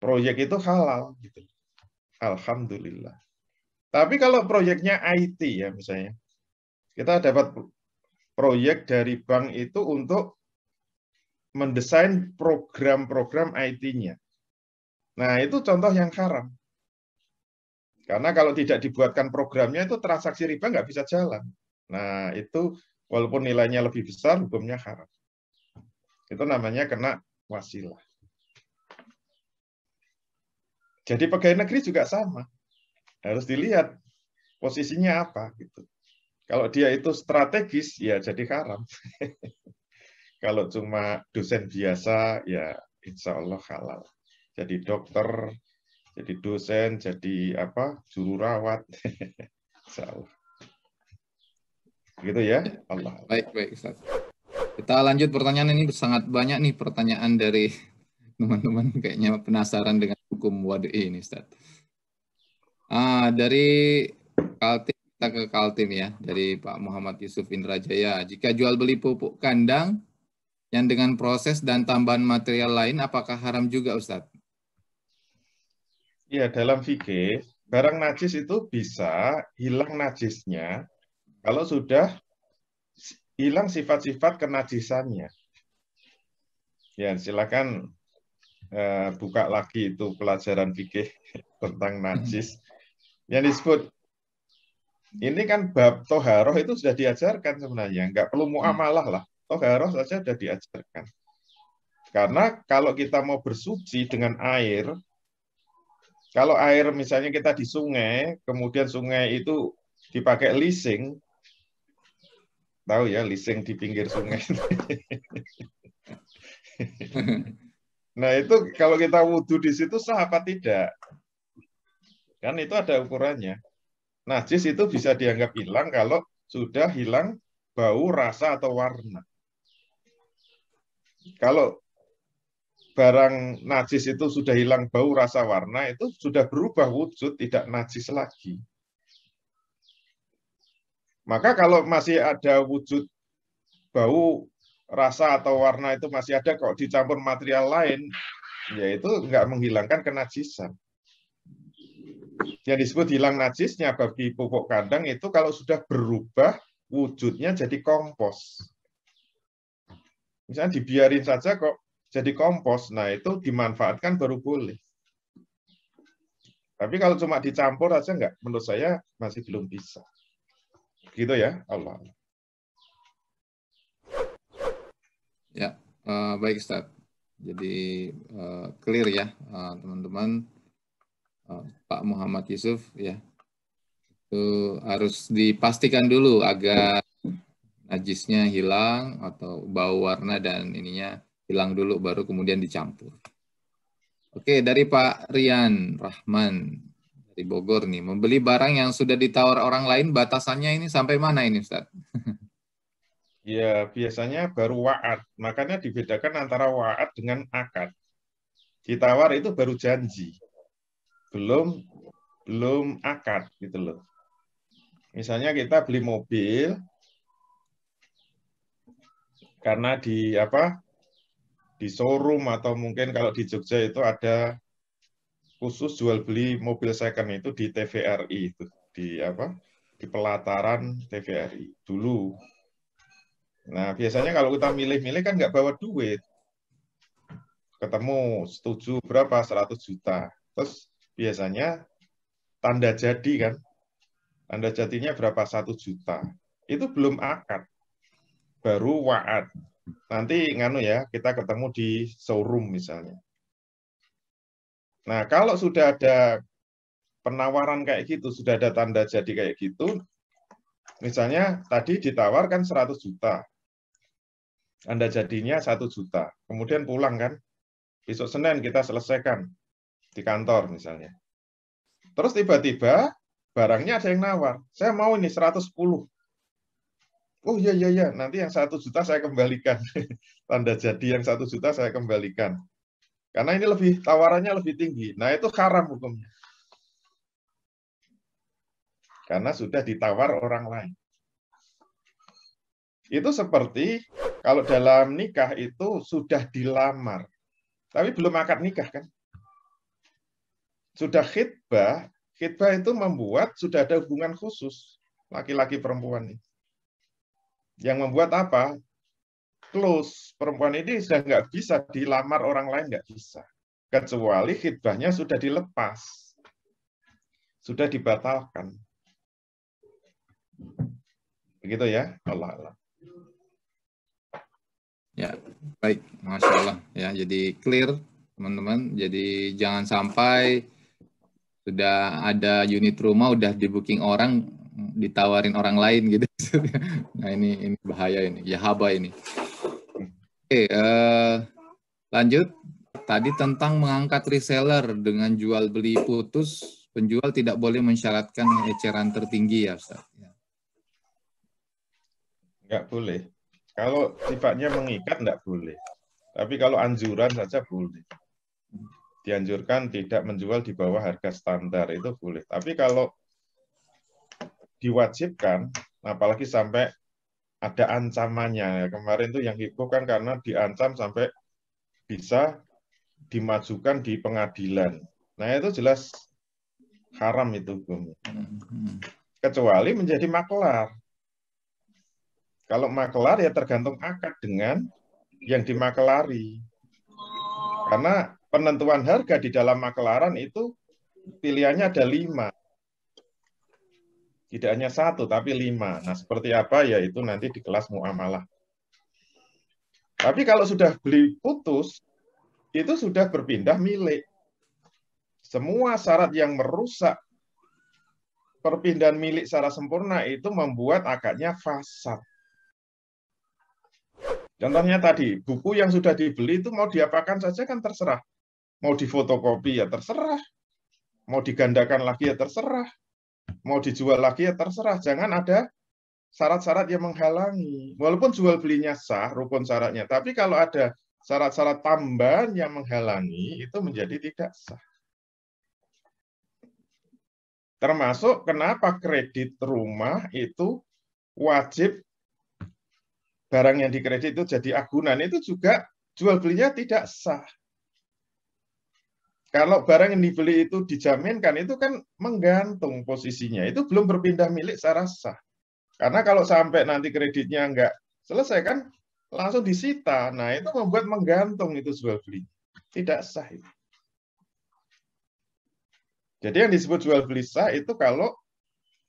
A: proyek itu halal. Gitu. Alhamdulillah. Tapi kalau proyeknya IT ya misalnya, kita dapat proyek dari bank itu untuk mendesain program-program IT-nya. Nah, itu contoh yang haram. Karena kalau tidak dibuatkan programnya itu transaksi riba nggak bisa jalan. Nah itu walaupun nilainya lebih besar hukumnya haram. Itu namanya kena wasilah. Jadi pegawai negeri juga sama. Harus dilihat posisinya apa gitu. Kalau dia itu strategis ya jadi haram. [laughs] Kalau cuma dosen biasa ya insya Allah halal. Jadi dokter, jadi dosen, jadi apa, juru rawat. [laughs] Insyaallah.
B: Gitu ya, Allah. Baik, baik, Ustaz. Kita lanjut pertanyaan ini sangat banyak nih pertanyaan dari teman-teman kayaknya penasaran dengan hukum wadi ini, Ustaz. Ah, dari Kaltim kita ke Kaltim ya, dari Pak Muhammad Yusuf Indrajaya. Jika jual beli pupuk kandang yang dengan proses dan tambahan material lain apakah haram juga, Ustaz?
A: Ya dalam fikih barang najis itu bisa hilang najisnya kalau sudah hilang sifat-sifat kenajisannya. Ya, silakan eh, buka lagi itu pelajaran fikih [laughs] tentang najis yang disebut ini kan bab toharoh itu sudah diajarkan sebenarnya, nggak perlu hmm. muamalah lah. Toharoh saja sudah diajarkan. Karena kalau kita mau bersuci dengan air, kalau air misalnya kita di sungai, kemudian sungai itu dipakai leasing, tahu ya leasing di pinggir sungai. [laughs] nah itu kalau kita wudhu di situ sah apa tidak? Kan itu ada ukurannya. Najis itu bisa dianggap hilang kalau sudah hilang bau, rasa, atau warna. Kalau barang najis itu sudah hilang bau, rasa, warna, itu sudah berubah wujud, tidak najis lagi. Maka kalau masih ada wujud bau, rasa, atau warna itu masih ada, kok dicampur material lain, yaitu enggak menghilangkan kenajisan. Yang disebut hilang najisnya bagi pupuk kandang itu kalau sudah berubah wujudnya jadi kompos. Misalnya dibiarin saja kok jadi kompos, nah itu dimanfaatkan baru boleh. Tapi kalau cuma dicampur aja enggak, menurut saya masih belum bisa. Gitu
B: ya, Allah. Ya, uh, baik Ustaz. Jadi uh, clear ya teman eh, teman-teman. Uh, Pak Muhammad Yusuf ya. Itu harus dipastikan dulu agar najisnya hilang atau bau warna dan ininya hilang dulu baru kemudian dicampur. Oke, dari Pak Rian Rahman dari Bogor nih, membeli barang yang sudah ditawar orang lain batasannya ini sampai mana ini Ustaz? [laughs]
A: Ya, biasanya baru waat. Makanya dibedakan antara waat dengan akad. Ditawar itu baru janji. Belum belum akad gitu loh. Misalnya kita beli mobil karena di apa? di showroom atau mungkin kalau di Jogja itu ada khusus jual beli mobil second itu di TVRI itu di apa di pelataran TVRI dulu. Nah biasanya kalau kita milih-milih kan nggak bawa duit, ketemu setuju berapa 100 juta, terus biasanya tanda jadi kan, tanda jadinya berapa satu juta, itu belum akad, baru waat Nanti nganu ya, kita ketemu di showroom misalnya. Nah, kalau sudah ada penawaran kayak gitu, sudah ada tanda jadi kayak gitu, misalnya tadi ditawarkan 100 juta. tanda jadinya satu juta. Kemudian pulang kan? Besok Senin kita selesaikan di kantor misalnya. Terus tiba-tiba barangnya ada yang nawar. Saya mau ini 110. Oh iya iya iya, nanti yang satu juta saya kembalikan. [laughs] Tanda jadi yang satu juta saya kembalikan. Karena ini lebih tawarannya lebih tinggi. Nah itu haram hukumnya. Karena sudah ditawar orang lain. Itu seperti kalau dalam nikah itu sudah dilamar. Tapi belum akad nikah kan. Sudah khidbah, khidbah itu membuat sudah ada hubungan khusus laki-laki perempuan ini yang membuat apa? Close. Perempuan ini sudah nggak bisa dilamar orang lain, nggak bisa. Kecuali khidbahnya sudah dilepas. Sudah dibatalkan. Begitu ya,
B: Allah Allah. Ya, baik, masya Allah. Ya, jadi clear teman-teman. Jadi jangan sampai sudah ada unit rumah udah di booking orang ditawarin orang lain gitu. [laughs] nah ini ini bahaya ini, ya haba ini. Oke, okay, uh, eh, lanjut. Tadi tentang mengangkat reseller dengan jual beli putus, penjual tidak boleh mensyaratkan eceran tertinggi ya Ustaz. Ya.
A: Nggak boleh. Kalau sifatnya mengikat enggak boleh. Tapi kalau anjuran saja boleh. Dianjurkan tidak menjual di bawah harga standar itu boleh. Tapi kalau diwajibkan, apalagi sampai ada ancamannya. Kemarin itu yang heboh kan karena diancam sampai bisa dimajukan di pengadilan. Nah itu jelas haram itu hukum. Kecuali menjadi makelar. Kalau makelar ya tergantung akad dengan yang dimakelari. Karena penentuan harga di dalam makelaran itu pilihannya ada lima. Tidak hanya satu, tapi lima. Nah, seperti apa? Yaitu nanti di kelas muamalah. Tapi kalau sudah beli putus, itu sudah berpindah milik. Semua syarat yang merusak perpindahan milik secara sempurna itu membuat akadnya fasad. Contohnya tadi, buku yang sudah dibeli itu mau diapakan saja kan terserah. Mau difotokopi ya terserah. Mau digandakan lagi ya terserah mau dijual lagi ya terserah, jangan ada syarat-syarat yang menghalangi. Walaupun jual belinya sah, rukun syaratnya, tapi kalau ada syarat-syarat tambahan yang menghalangi, itu menjadi tidak sah. Termasuk kenapa kredit rumah itu wajib barang yang dikredit itu jadi agunan, itu juga jual belinya tidak sah. Kalau barang yang dibeli itu dijaminkan, itu kan menggantung posisinya. Itu belum berpindah milik secara sah. Karena kalau sampai nanti kreditnya nggak selesai kan, langsung disita. Nah, itu membuat menggantung itu jual beli. Tidak sah itu. Jadi yang disebut jual beli sah itu kalau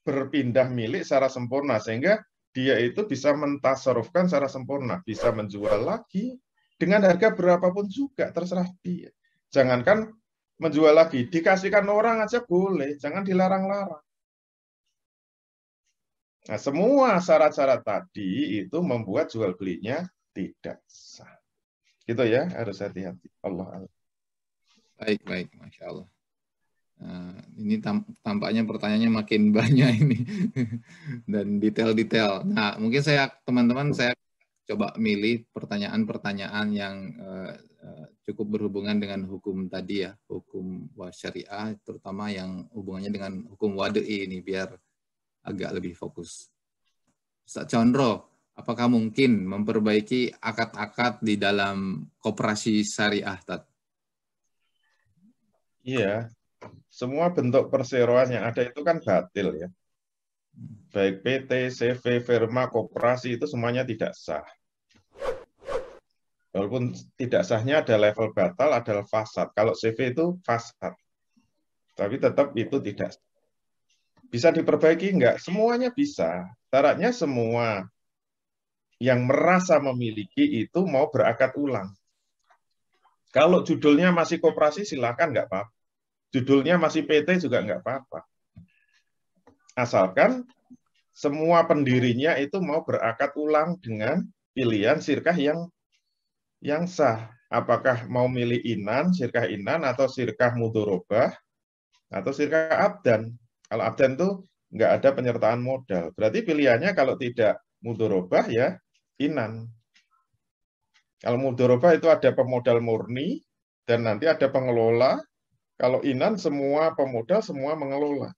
A: berpindah milik secara sempurna. Sehingga dia itu bisa mentasarufkan secara sempurna. Bisa menjual lagi dengan harga berapapun juga, terserah dia. Jangankan menjual lagi. Dikasihkan orang aja boleh, jangan dilarang-larang. Nah, semua syarat-syarat tadi itu membuat jual belinya tidak sah. Gitu
B: ya, harus hati-hati. Allah Allah. Baik, baik, masya Allah. Nah, ini tampaknya pertanyaannya makin [laughs] banyak ini dan detail-detail. Nah, mungkin saya teman-teman saya coba milih pertanyaan-pertanyaan yang eh, eh, cukup berhubungan dengan hukum tadi ya, hukum syariah, terutama yang hubungannya dengan hukum wade'i ini biar agak lebih fokus. Ustaz Chondro, apakah mungkin memperbaiki akad-akad di dalam kooperasi syariah, Tat? Iya, semua
A: bentuk perseroan yang ada itu kan batil ya. Hmm. Baik PT, CV, firma, kooperasi itu semuanya tidak sah. Walaupun tidak sahnya ada level batal, ada fasad. Kalau CV itu fasad. Tapi tetap itu tidak. Bisa diperbaiki enggak? Semuanya bisa. Syaratnya semua yang merasa memiliki itu mau berakat ulang. Kalau judulnya masih koperasi silakan enggak apa-apa. Judulnya masih PT juga enggak apa-apa. Asalkan semua pendirinya itu mau berakat ulang dengan pilihan sirkah yang yang sah. Apakah mau milih inan, sirkah inan, atau sirkah mudorobah, atau sirkah abdan. Kalau abdan itu nggak ada penyertaan modal. Berarti pilihannya kalau tidak mudorobah ya inan. Kalau mudorobah itu ada pemodal murni, dan nanti ada pengelola. Kalau inan semua pemodal, semua mengelola.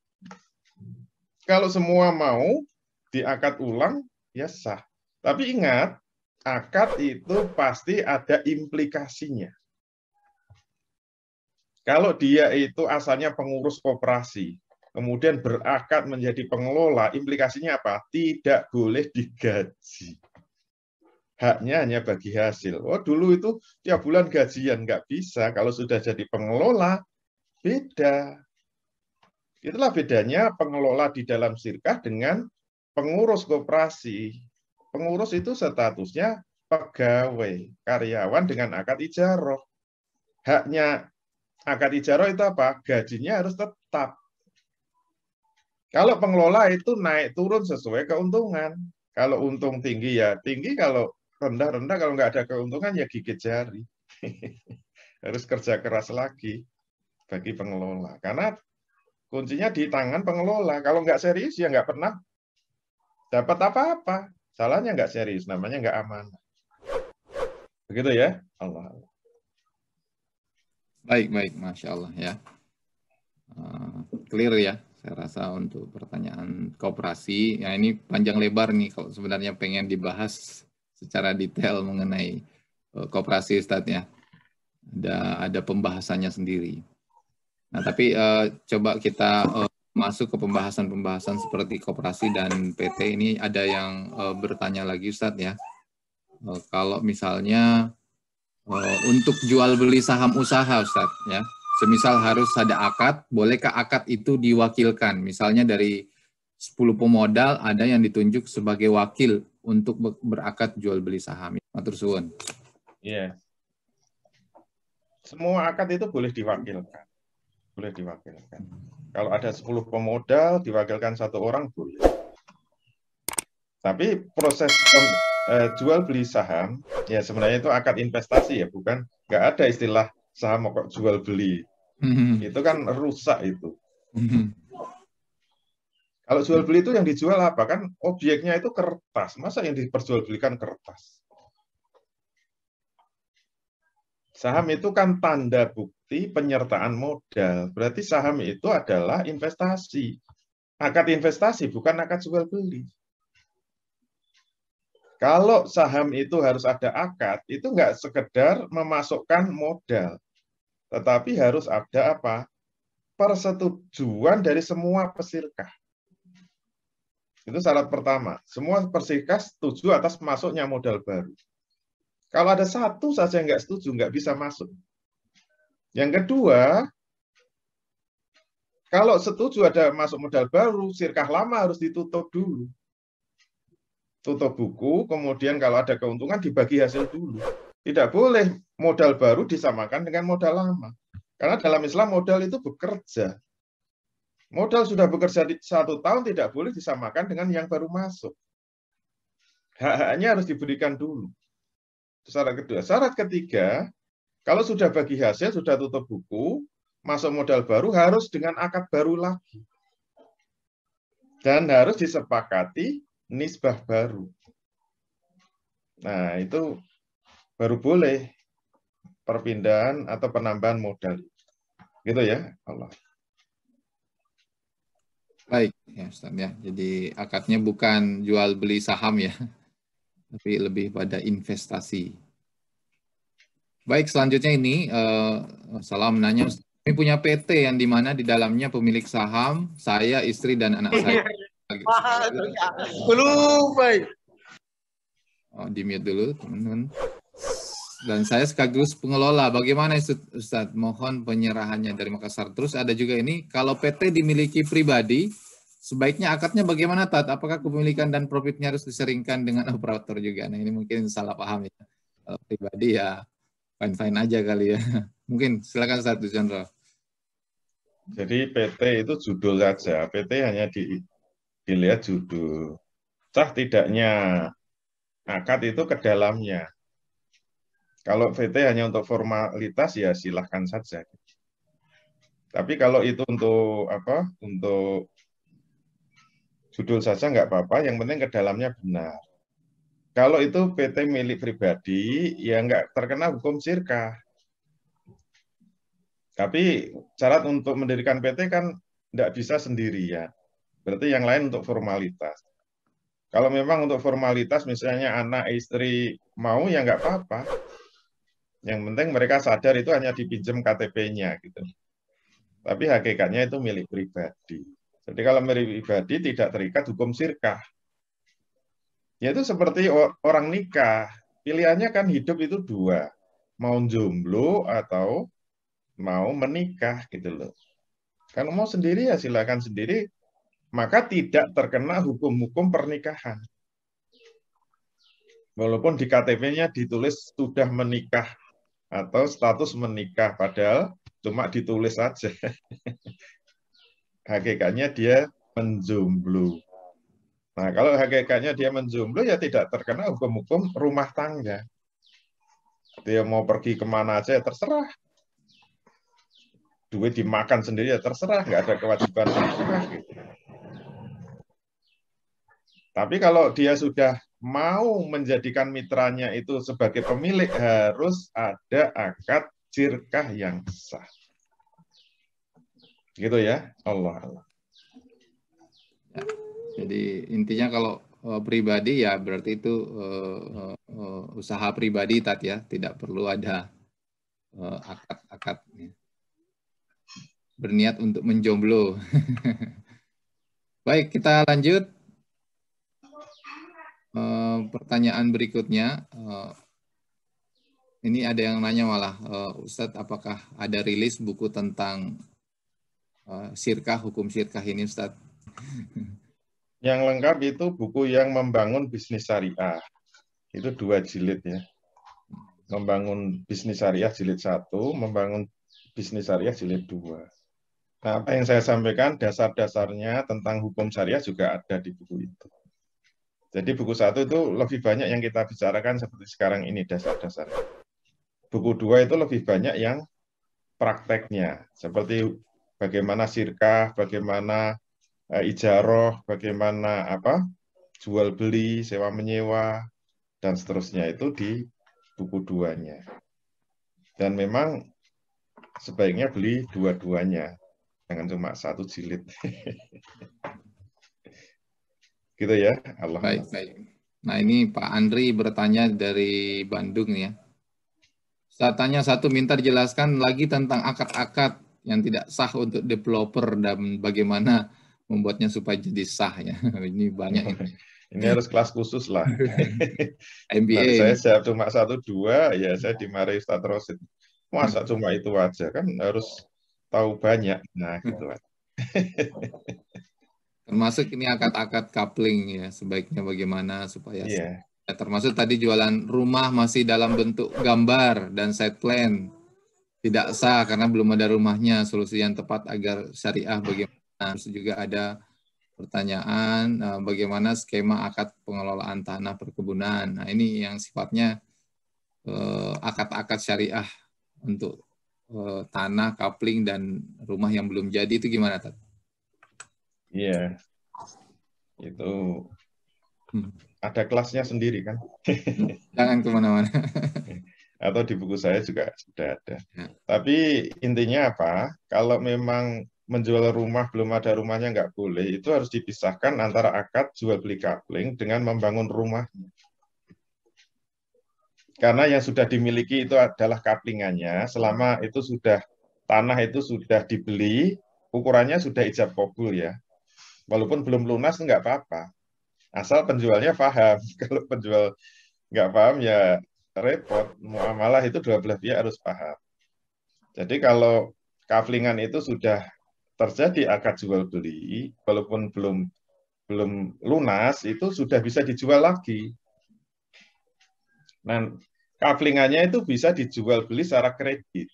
A: Kalau semua mau diangkat ulang, ya sah. Tapi ingat, akad itu pasti ada implikasinya. Kalau dia itu asalnya pengurus koperasi, kemudian berakad menjadi pengelola, implikasinya apa? Tidak boleh digaji. Haknya hanya bagi hasil. Oh, dulu itu tiap bulan gajian nggak bisa. Kalau sudah jadi pengelola, beda. Itulah bedanya pengelola di dalam sirkah dengan pengurus koperasi pengurus itu statusnya pegawai, karyawan dengan akad ijaroh. Haknya akad ijaroh itu apa? Gajinya harus tetap. Kalau pengelola itu naik turun sesuai keuntungan. Kalau untung tinggi ya tinggi, kalau rendah-rendah, kalau nggak ada keuntungan ya gigit jari. [laughs] harus kerja keras lagi bagi pengelola. Karena kuncinya di tangan pengelola. Kalau nggak serius ya nggak pernah dapat apa-apa. Salahnya nggak serius, namanya nggak aman. Begitu ya, Allah.
B: Baik, baik, masya Allah ya. Eh, clear ya, saya rasa untuk pertanyaan kooperasi. Ya ini panjang lebar nih kalau sebenarnya pengen dibahas secara detail mengenai eh, kooperasi Ustaz ya. Ada ada pembahasannya sendiri. Nah tapi uh, coba kita masuk ke pembahasan-pembahasan seperti koperasi dan PT ini ada yang uh, bertanya lagi Ustadz ya. Uh, kalau misalnya uh, untuk jual beli saham usaha Ustadz ya. Semisal harus ada akad, bolehkah akad itu diwakilkan? Misalnya dari 10 pemodal ada yang ditunjuk sebagai wakil untuk berakad jual beli saham. Matur suwun.
A: Iya. Yeah. Semua akad itu boleh diwakilkan. Boleh diwakilkan. Hmm. Kalau ada 10 pemodal, diwakilkan satu orang boleh. Tapi proses eh, jual beli saham, ya sebenarnya itu akad investasi ya, bukan nggak ada istilah saham kok jual beli. Hmm. Itu kan rusak itu. Hmm. Kalau jual beli itu yang dijual apa kan objeknya itu kertas. Masa yang diperjualbelikan kertas? Saham itu kan tanda bukti berarti penyertaan modal. Berarti saham itu adalah investasi. Akad investasi bukan akad jual beli. Kalau saham itu harus ada akad, itu nggak sekedar memasukkan modal, tetapi harus ada apa? Persetujuan dari semua pesirkah. Itu syarat pertama. Semua pesirkah setuju atas masuknya modal baru. Kalau ada satu saja yang nggak setuju, nggak bisa masuk. Yang kedua, kalau setuju ada masuk modal baru, sirkah lama harus ditutup dulu. Tutup buku, kemudian kalau ada keuntungan dibagi hasil dulu. Tidak boleh modal baru disamakan dengan modal lama. Karena dalam Islam modal itu bekerja. Modal sudah bekerja di satu tahun tidak boleh disamakan dengan yang baru masuk. Hak-haknya harus diberikan dulu. syarat kedua. Syarat ketiga, kalau sudah bagi hasil, sudah tutup buku, masuk modal baru harus dengan akad baru lagi. Dan harus disepakati nisbah baru. Nah, itu baru boleh
B: perpindahan
A: atau penambahan modal.
B: Gitu ya, Allah. Baik, ya Ustaz ya. Jadi akadnya bukan jual beli saham ya, tapi lebih pada investasi. Baik, selanjutnya ini uh, salam nanya. Kami punya PT yang di mana di dalamnya pemilik saham saya, istri dan anak saya. Belum, [laughs] ya. baik. Oh, di mute dulu, teman-teman. Dan saya sekaligus pengelola. Bagaimana Ustaz? Mohon penyerahannya dari Makassar. Terus ada juga ini, kalau PT dimiliki pribadi, sebaiknya akadnya bagaimana Tat? Apakah kepemilikan dan profitnya harus diseringkan dengan operator juga? Nah ini mungkin salah paham ya. Kalau pribadi ya fine-fine aja kali ya. [laughs] Mungkin silakan satu Jenderal.
A: Jadi PT itu judul saja. PT hanya di, dilihat judul. Sah tidaknya akad itu ke dalamnya. Kalau PT hanya untuk formalitas ya silahkan saja. Tapi kalau itu untuk apa? Untuk judul saja nggak apa-apa. Yang penting ke dalamnya benar. Kalau itu PT milik pribadi, ya nggak terkena hukum sirka. Tapi syarat untuk mendirikan PT kan nggak bisa sendiri ya. Berarti yang lain untuk formalitas. Kalau memang untuk formalitas, misalnya anak, istri mau, ya nggak apa-apa. Yang penting mereka sadar itu hanya dipinjam KTP-nya gitu. Tapi hakikatnya itu milik pribadi. Jadi kalau milik pribadi tidak terikat hukum sirkah. Yaitu seperti orang nikah, pilihannya kan hidup itu dua, mau jomblo atau mau menikah gitu loh. Kalau mau sendiri ya silakan sendiri, maka tidak terkena hukum-hukum pernikahan. Walaupun di KTP-nya ditulis sudah menikah atau status menikah, padahal cuma ditulis saja. [laughs] Hakikatnya dia menjomblo. Nah, kalau hakikatnya dia menjomblo ya tidak terkena hukum-hukum rumah tangga. Dia mau pergi kemana aja ya terserah. Duit dimakan sendiri ya terserah, nggak ada kewajiban terserah, gitu. Tapi kalau dia sudah mau menjadikan mitranya itu sebagai pemilik, harus ada
B: akad jirkah yang sah. Gitu ya, Allah Allah. Ya. Jadi intinya kalau uh, pribadi ya berarti itu uh, uh, usaha pribadi tat ya, tidak perlu ada uh, akad-akad. Ya. Berniat untuk menjomblo. [laughs] Baik, kita lanjut. Uh, pertanyaan berikutnya. Uh, ini ada yang nanya malah, uh, Ustadz apakah ada rilis buku tentang uh, sirkah, hukum sirkah ini Ustadz? [laughs] Yang
A: lengkap itu buku yang membangun bisnis syariah. Itu dua jilid ya. Membangun bisnis syariah jilid satu, membangun bisnis syariah jilid dua. Nah, apa yang saya sampaikan dasar-dasarnya tentang hukum syariah juga ada di buku itu. Jadi buku satu itu lebih banyak yang kita bicarakan seperti sekarang ini dasar dasar Buku dua itu lebih banyak yang prakteknya, seperti bagaimana sirkah, bagaimana uh, eh, ijaroh, bagaimana apa jual beli, sewa menyewa dan seterusnya itu di buku duanya. Dan memang sebaiknya beli dua-duanya, jangan cuma satu jilid. [laughs] gitu ya, Allah.
B: Baik, baik. Nah ini Pak Andri bertanya dari Bandung ya. Saya tanya satu, minta dijelaskan lagi tentang akad-akad yang tidak sah untuk developer dan bagaimana membuatnya supaya jadi sah ya. [laughs] Ini banyak. Ini, [laughs] ini harus kelas khusus lah. [laughs] MBA. Nah, saya siap cuma satu dua, ya saya dimarahi Ustaz Rosid. Masa cuma itu aja kan harus tahu banyak. Nah gitu lah. termasuk ini akad-akad coupling ya sebaiknya bagaimana supaya yeah. ya, termasuk tadi jualan rumah masih dalam bentuk gambar dan set plan tidak sah karena belum ada rumahnya solusi yang tepat agar syariah bagaimana Nah, terus juga ada pertanyaan uh, bagaimana skema akad pengelolaan tanah perkebunan. Nah, ini yang sifatnya eh, akad-akad uh, syariah untuk uh, tanah, kapling dan rumah yang belum jadi itu gimana, Tad? Iya. Yeah. Itu
A: hmm. ada kelasnya sendiri kan?
B: [laughs] Jangan kemana-mana.
A: [laughs] Atau di buku saya juga sudah ada. Ya. Tapi intinya apa? Kalau memang menjual rumah belum ada rumahnya nggak boleh, itu harus dipisahkan antara akad jual beli kapling dengan membangun rumahnya. Karena yang sudah dimiliki itu adalah kaplingannya, selama itu sudah tanah itu sudah dibeli, ukurannya sudah ijab kabul ya. Walaupun belum lunas nggak apa-apa. Asal penjualnya paham. [laughs] Kalau penjual nggak paham ya repot. Muamalah itu dua belah pihak harus paham. Jadi kalau kaflingan itu sudah terjadi akad jual beli, walaupun belum belum lunas itu sudah bisa dijual lagi. Nah, kaplingannya itu bisa dijual beli secara kredit.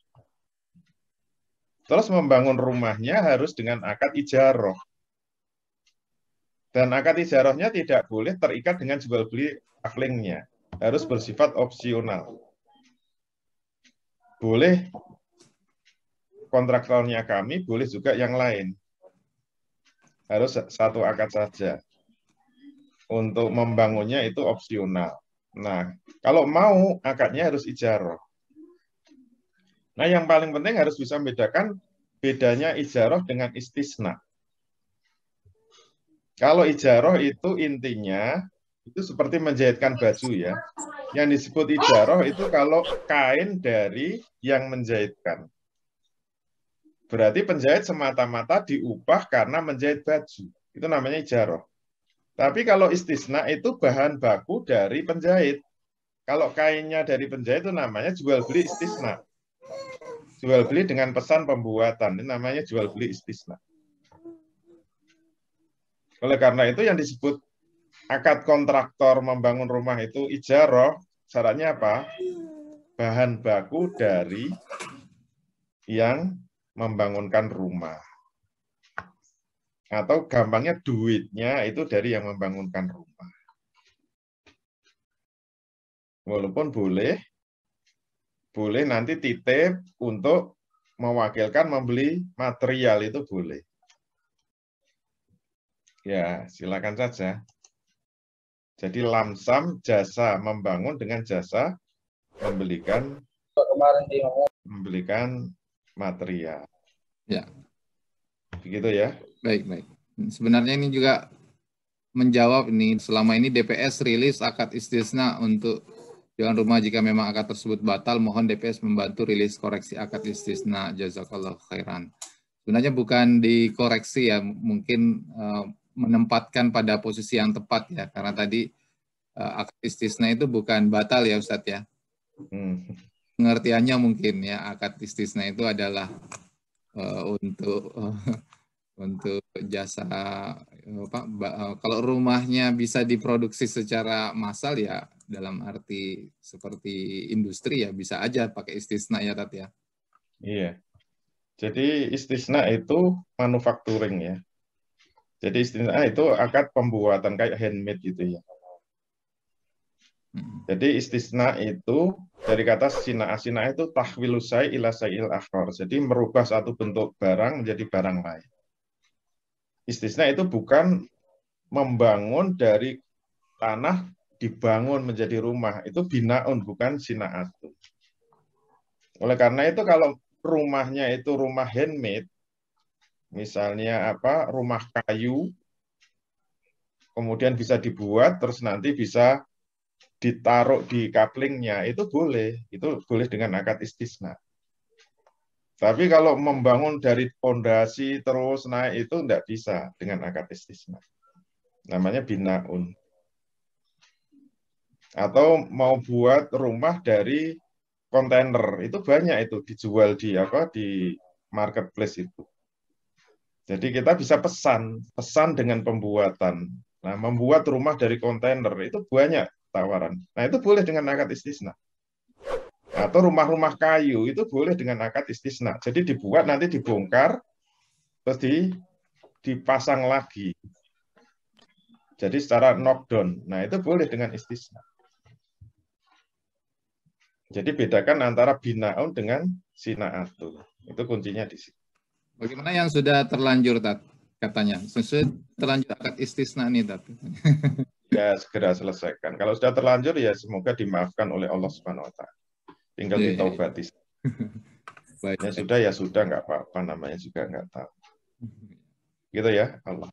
A: Terus membangun rumahnya harus dengan akad ijaroh. Dan akad ijarohnya tidak boleh terikat dengan jual beli kaflingnya. Harus bersifat opsional. Boleh kontraktornya kami, boleh juga yang lain. Harus satu akad saja. Untuk membangunnya itu opsional. Nah, kalau mau akadnya harus ijaroh. Nah, yang paling penting harus bisa membedakan bedanya ijaroh dengan istisna. Kalau ijaroh itu intinya itu seperti menjahitkan baju ya. Yang disebut ijaroh itu kalau kain dari yang menjahitkan. Berarti penjahit semata-mata diupah karena menjahit baju. Itu namanya ijaroh. Tapi kalau istisna itu bahan baku dari penjahit. Kalau kainnya dari penjahit itu namanya jual beli istisna. Jual beli dengan pesan pembuatan. Ini namanya jual beli istisna. Oleh karena itu yang disebut akad kontraktor membangun rumah itu ijaroh. Syaratnya apa? Bahan baku dari yang membangunkan rumah. Atau gampangnya duitnya itu dari yang membangunkan rumah. Walaupun boleh, boleh nanti titip untuk mewakilkan membeli material itu boleh. Ya, silakan saja. Jadi lamsam jasa membangun dengan jasa membelikan
B: membelikan material. Ya. Begitu ya. Baik, baik. Sebenarnya ini juga menjawab ini selama ini DPS rilis akad istisna untuk Jangan rumah jika memang akad tersebut batal, mohon DPS membantu rilis koreksi akad istisna. Jazakallah khairan. Sebenarnya bukan dikoreksi ya, mungkin uh, menempatkan pada posisi yang tepat ya, karena tadi uh, akad istisna itu bukan batal ya Ustadz ya. Hmm pengertiannya mungkin ya akad istisna itu adalah uh, untuk uh, [laughs] untuk jasa eh, apa uh, kalau rumahnya bisa diproduksi secara massal ya dalam arti seperti industri ya bisa aja pakai istisna ya Tat ya.
A: Iya. Jadi istisna itu manufacturing ya. Jadi istisna itu akad pembuatan kayak handmade gitu ya. Jadi istisna itu dari kata sina asina itu tahwilusai ila sayil akhor. Jadi merubah satu bentuk barang menjadi barang lain. Istisna itu bukan membangun dari tanah dibangun menjadi rumah. Itu binaun bukan sina sinaatu. Oleh karena itu kalau rumahnya itu rumah handmade, misalnya apa rumah kayu, kemudian bisa dibuat terus nanti bisa ditaruh di kaplingnya itu boleh, itu boleh dengan akad istisna. Tapi kalau membangun dari pondasi terus naik itu tidak bisa dengan akad istisna. Namanya binaun. Atau mau buat rumah dari kontainer itu banyak itu dijual di apa di marketplace itu. Jadi kita bisa pesan, pesan dengan pembuatan. Nah, membuat rumah dari kontainer itu banyak tawaran. Nah, itu boleh dengan akad istisna. Atau rumah-rumah kayu itu boleh dengan akad istisna. Jadi dibuat nanti dibongkar terus di dipasang lagi. Jadi secara knockdown. Nah, itu boleh dengan istisna. Jadi bedakan antara binaun
B: dengan sinaatu. Itu kuncinya di sini. Bagaimana yang sudah terlanjur, Tat? Katanya. Sesuai terlanjur akad istisna nih, Tat. [laughs] ya segera
A: selesaikan. Kalau sudah terlanjur ya semoga dimaafkan oleh Allah Subhanahu wa taala. Tinggal yeah, iya, ditaubati. Iya. Yeah. [laughs] ya sudah ya sudah nggak apa-apa namanya juga nggak tahu. Gitu ya Allah.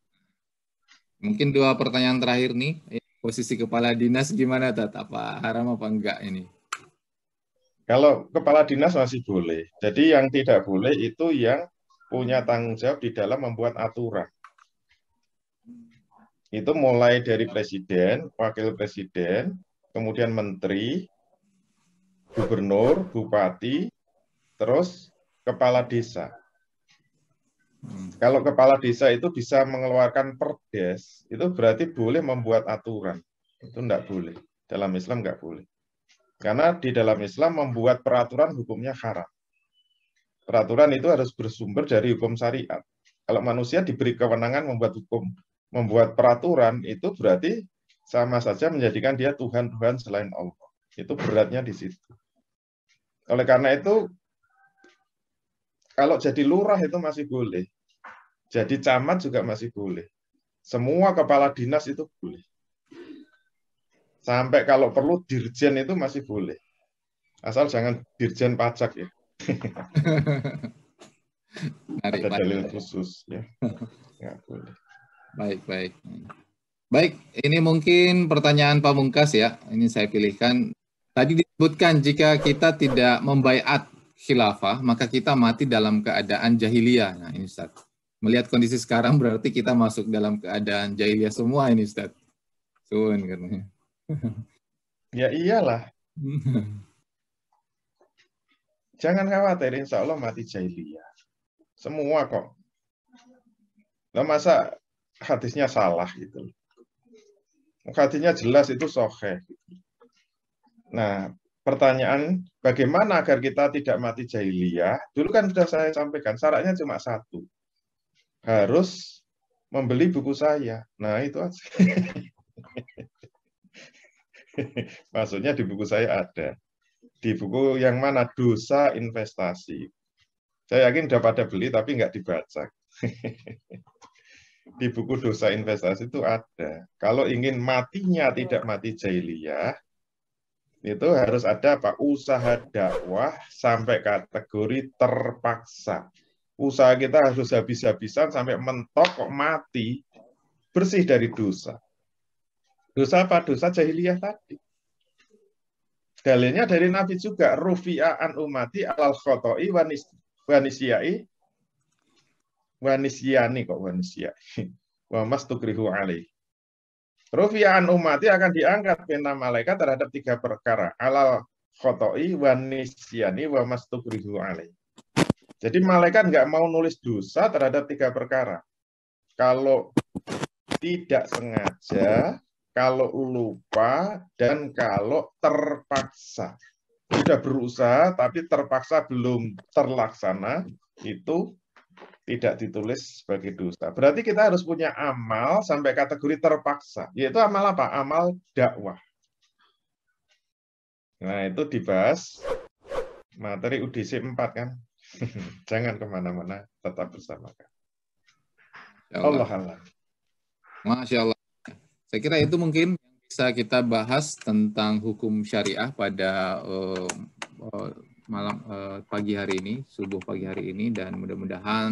B: Mungkin dua pertanyaan terakhir nih. Ya, posisi kepala dinas gimana Tat? Apa haram apa enggak ini?
A: Kalau kepala dinas masih boleh. Jadi yang tidak boleh itu
B: yang punya tanggung jawab di dalam membuat
A: aturan itu mulai dari presiden, wakil presiden, kemudian menteri, gubernur, bupati, terus kepala desa. Hmm. Kalau kepala desa itu bisa mengeluarkan perdes, itu berarti boleh membuat aturan. Itu enggak boleh. Dalam Islam enggak boleh. Karena di dalam Islam membuat peraturan hukumnya haram. Peraturan itu harus bersumber dari hukum syariat. Kalau manusia diberi kewenangan membuat hukum, membuat peraturan itu berarti sama saja menjadikan dia Tuhan-Tuhan selain Allah. Itu beratnya di situ. Oleh karena itu, kalau jadi lurah itu masih boleh. Jadi camat juga masih boleh. Semua kepala dinas itu boleh. Sampai kalau perlu dirjen itu masih boleh. Asal jangan dirjen pajak ya. [laughs]
B: Ada dalil khusus ya. [laughs] Nggak boleh. Baik, baik. Baik, ini mungkin pertanyaan pamungkas ya. Ini saya pilihkan. Tadi disebutkan jika kita tidak membaiat khilafah, maka kita mati dalam keadaan jahiliyah. Nah, ini Ustaz. Melihat kondisi sekarang berarti kita masuk dalam keadaan jahiliyah semua ini Ustaz. Sun katanya. [laughs] Ya iyalah. [laughs]
A: Jangan khawatir, insya Allah mati jahiliyah. Semua kok. Lah masa hadisnya salah gitu. Hadisnya jelas itu sohe. Nah, pertanyaan bagaimana agar kita tidak mati jahiliyah? Dulu kan sudah saya sampaikan, syaratnya cuma satu. Harus membeli buku saya. Nah, itu aja. [laughs] Maksudnya di buku saya ada. Di buku yang mana? Dosa investasi. Saya yakin udah pada beli tapi nggak dibaca. [laughs] di buku dosa investasi itu ada. Kalau ingin matinya iya. tidak mati jahiliyah, itu harus ada apa? Usaha dakwah sampai kategori terpaksa. Usaha kita harus habis-habisan sampai mentok mati, bersih dari dosa. Dosa apa? Dosa jahiliyah tadi. Dalilnya dari Nabi juga, rufi'a an umati alal khotoi wanisiyai Wanisiani kok wanisia. Wa mas tukrihu alaih. Rufi'an umati akan diangkat pena malaikat terhadap tiga perkara. Alal khotoi wanisiani wa mas tukrihu alaih. Jadi malaikat nggak mau nulis dosa terhadap tiga perkara. Kalau tidak sengaja, kalau lupa, dan kalau terpaksa. Sudah berusaha tapi terpaksa belum terlaksana, itu tidak ditulis sebagai dosa. Berarti kita harus punya amal sampai kategori terpaksa, yaitu amal apa? Amal dakwah. Nah, itu dibahas materi
B: UDC 4 kan. [laughs] Jangan kemana-mana, tetap bersama kan Allah Allah. Masya Allah. Saya kira itu mungkin bisa kita bahas tentang hukum syariah pada uh, uh, malam uh, pagi hari ini, subuh pagi hari ini, dan mudah-mudahan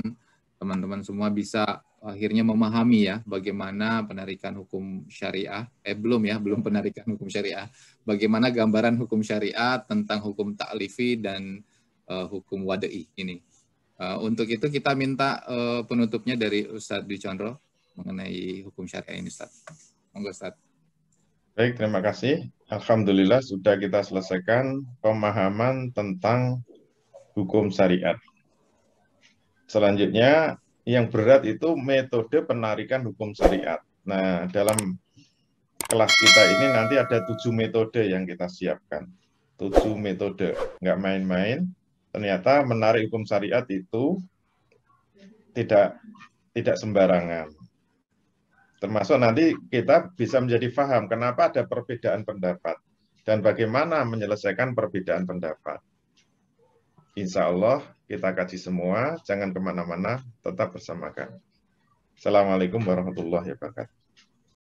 B: teman-teman semua bisa akhirnya memahami ya bagaimana penarikan hukum syariah eh belum ya belum penarikan hukum syariah bagaimana gambaran hukum syariah tentang hukum taklifi dan uh, hukum wadai ini uh, untuk itu kita minta uh, penutupnya dari Ustadz Dwi Chandra mengenai hukum syariah ini Ustadz monggo Ustadz baik terima
A: kasih Alhamdulillah sudah kita selesaikan pemahaman tentang hukum syariat Selanjutnya yang berat itu metode penarikan hukum syariat. Nah, dalam kelas kita ini nanti ada tujuh metode yang kita siapkan. Tujuh metode, nggak main-main. Ternyata menarik hukum syariat itu tidak tidak sembarangan. Termasuk nanti kita bisa menjadi paham kenapa ada perbedaan pendapat dan bagaimana menyelesaikan perbedaan pendapat. Insya Allah kita kaji semua, jangan kemana-mana, tetap bersama kami. Assalamualaikum warahmatullahi wabarakatuh.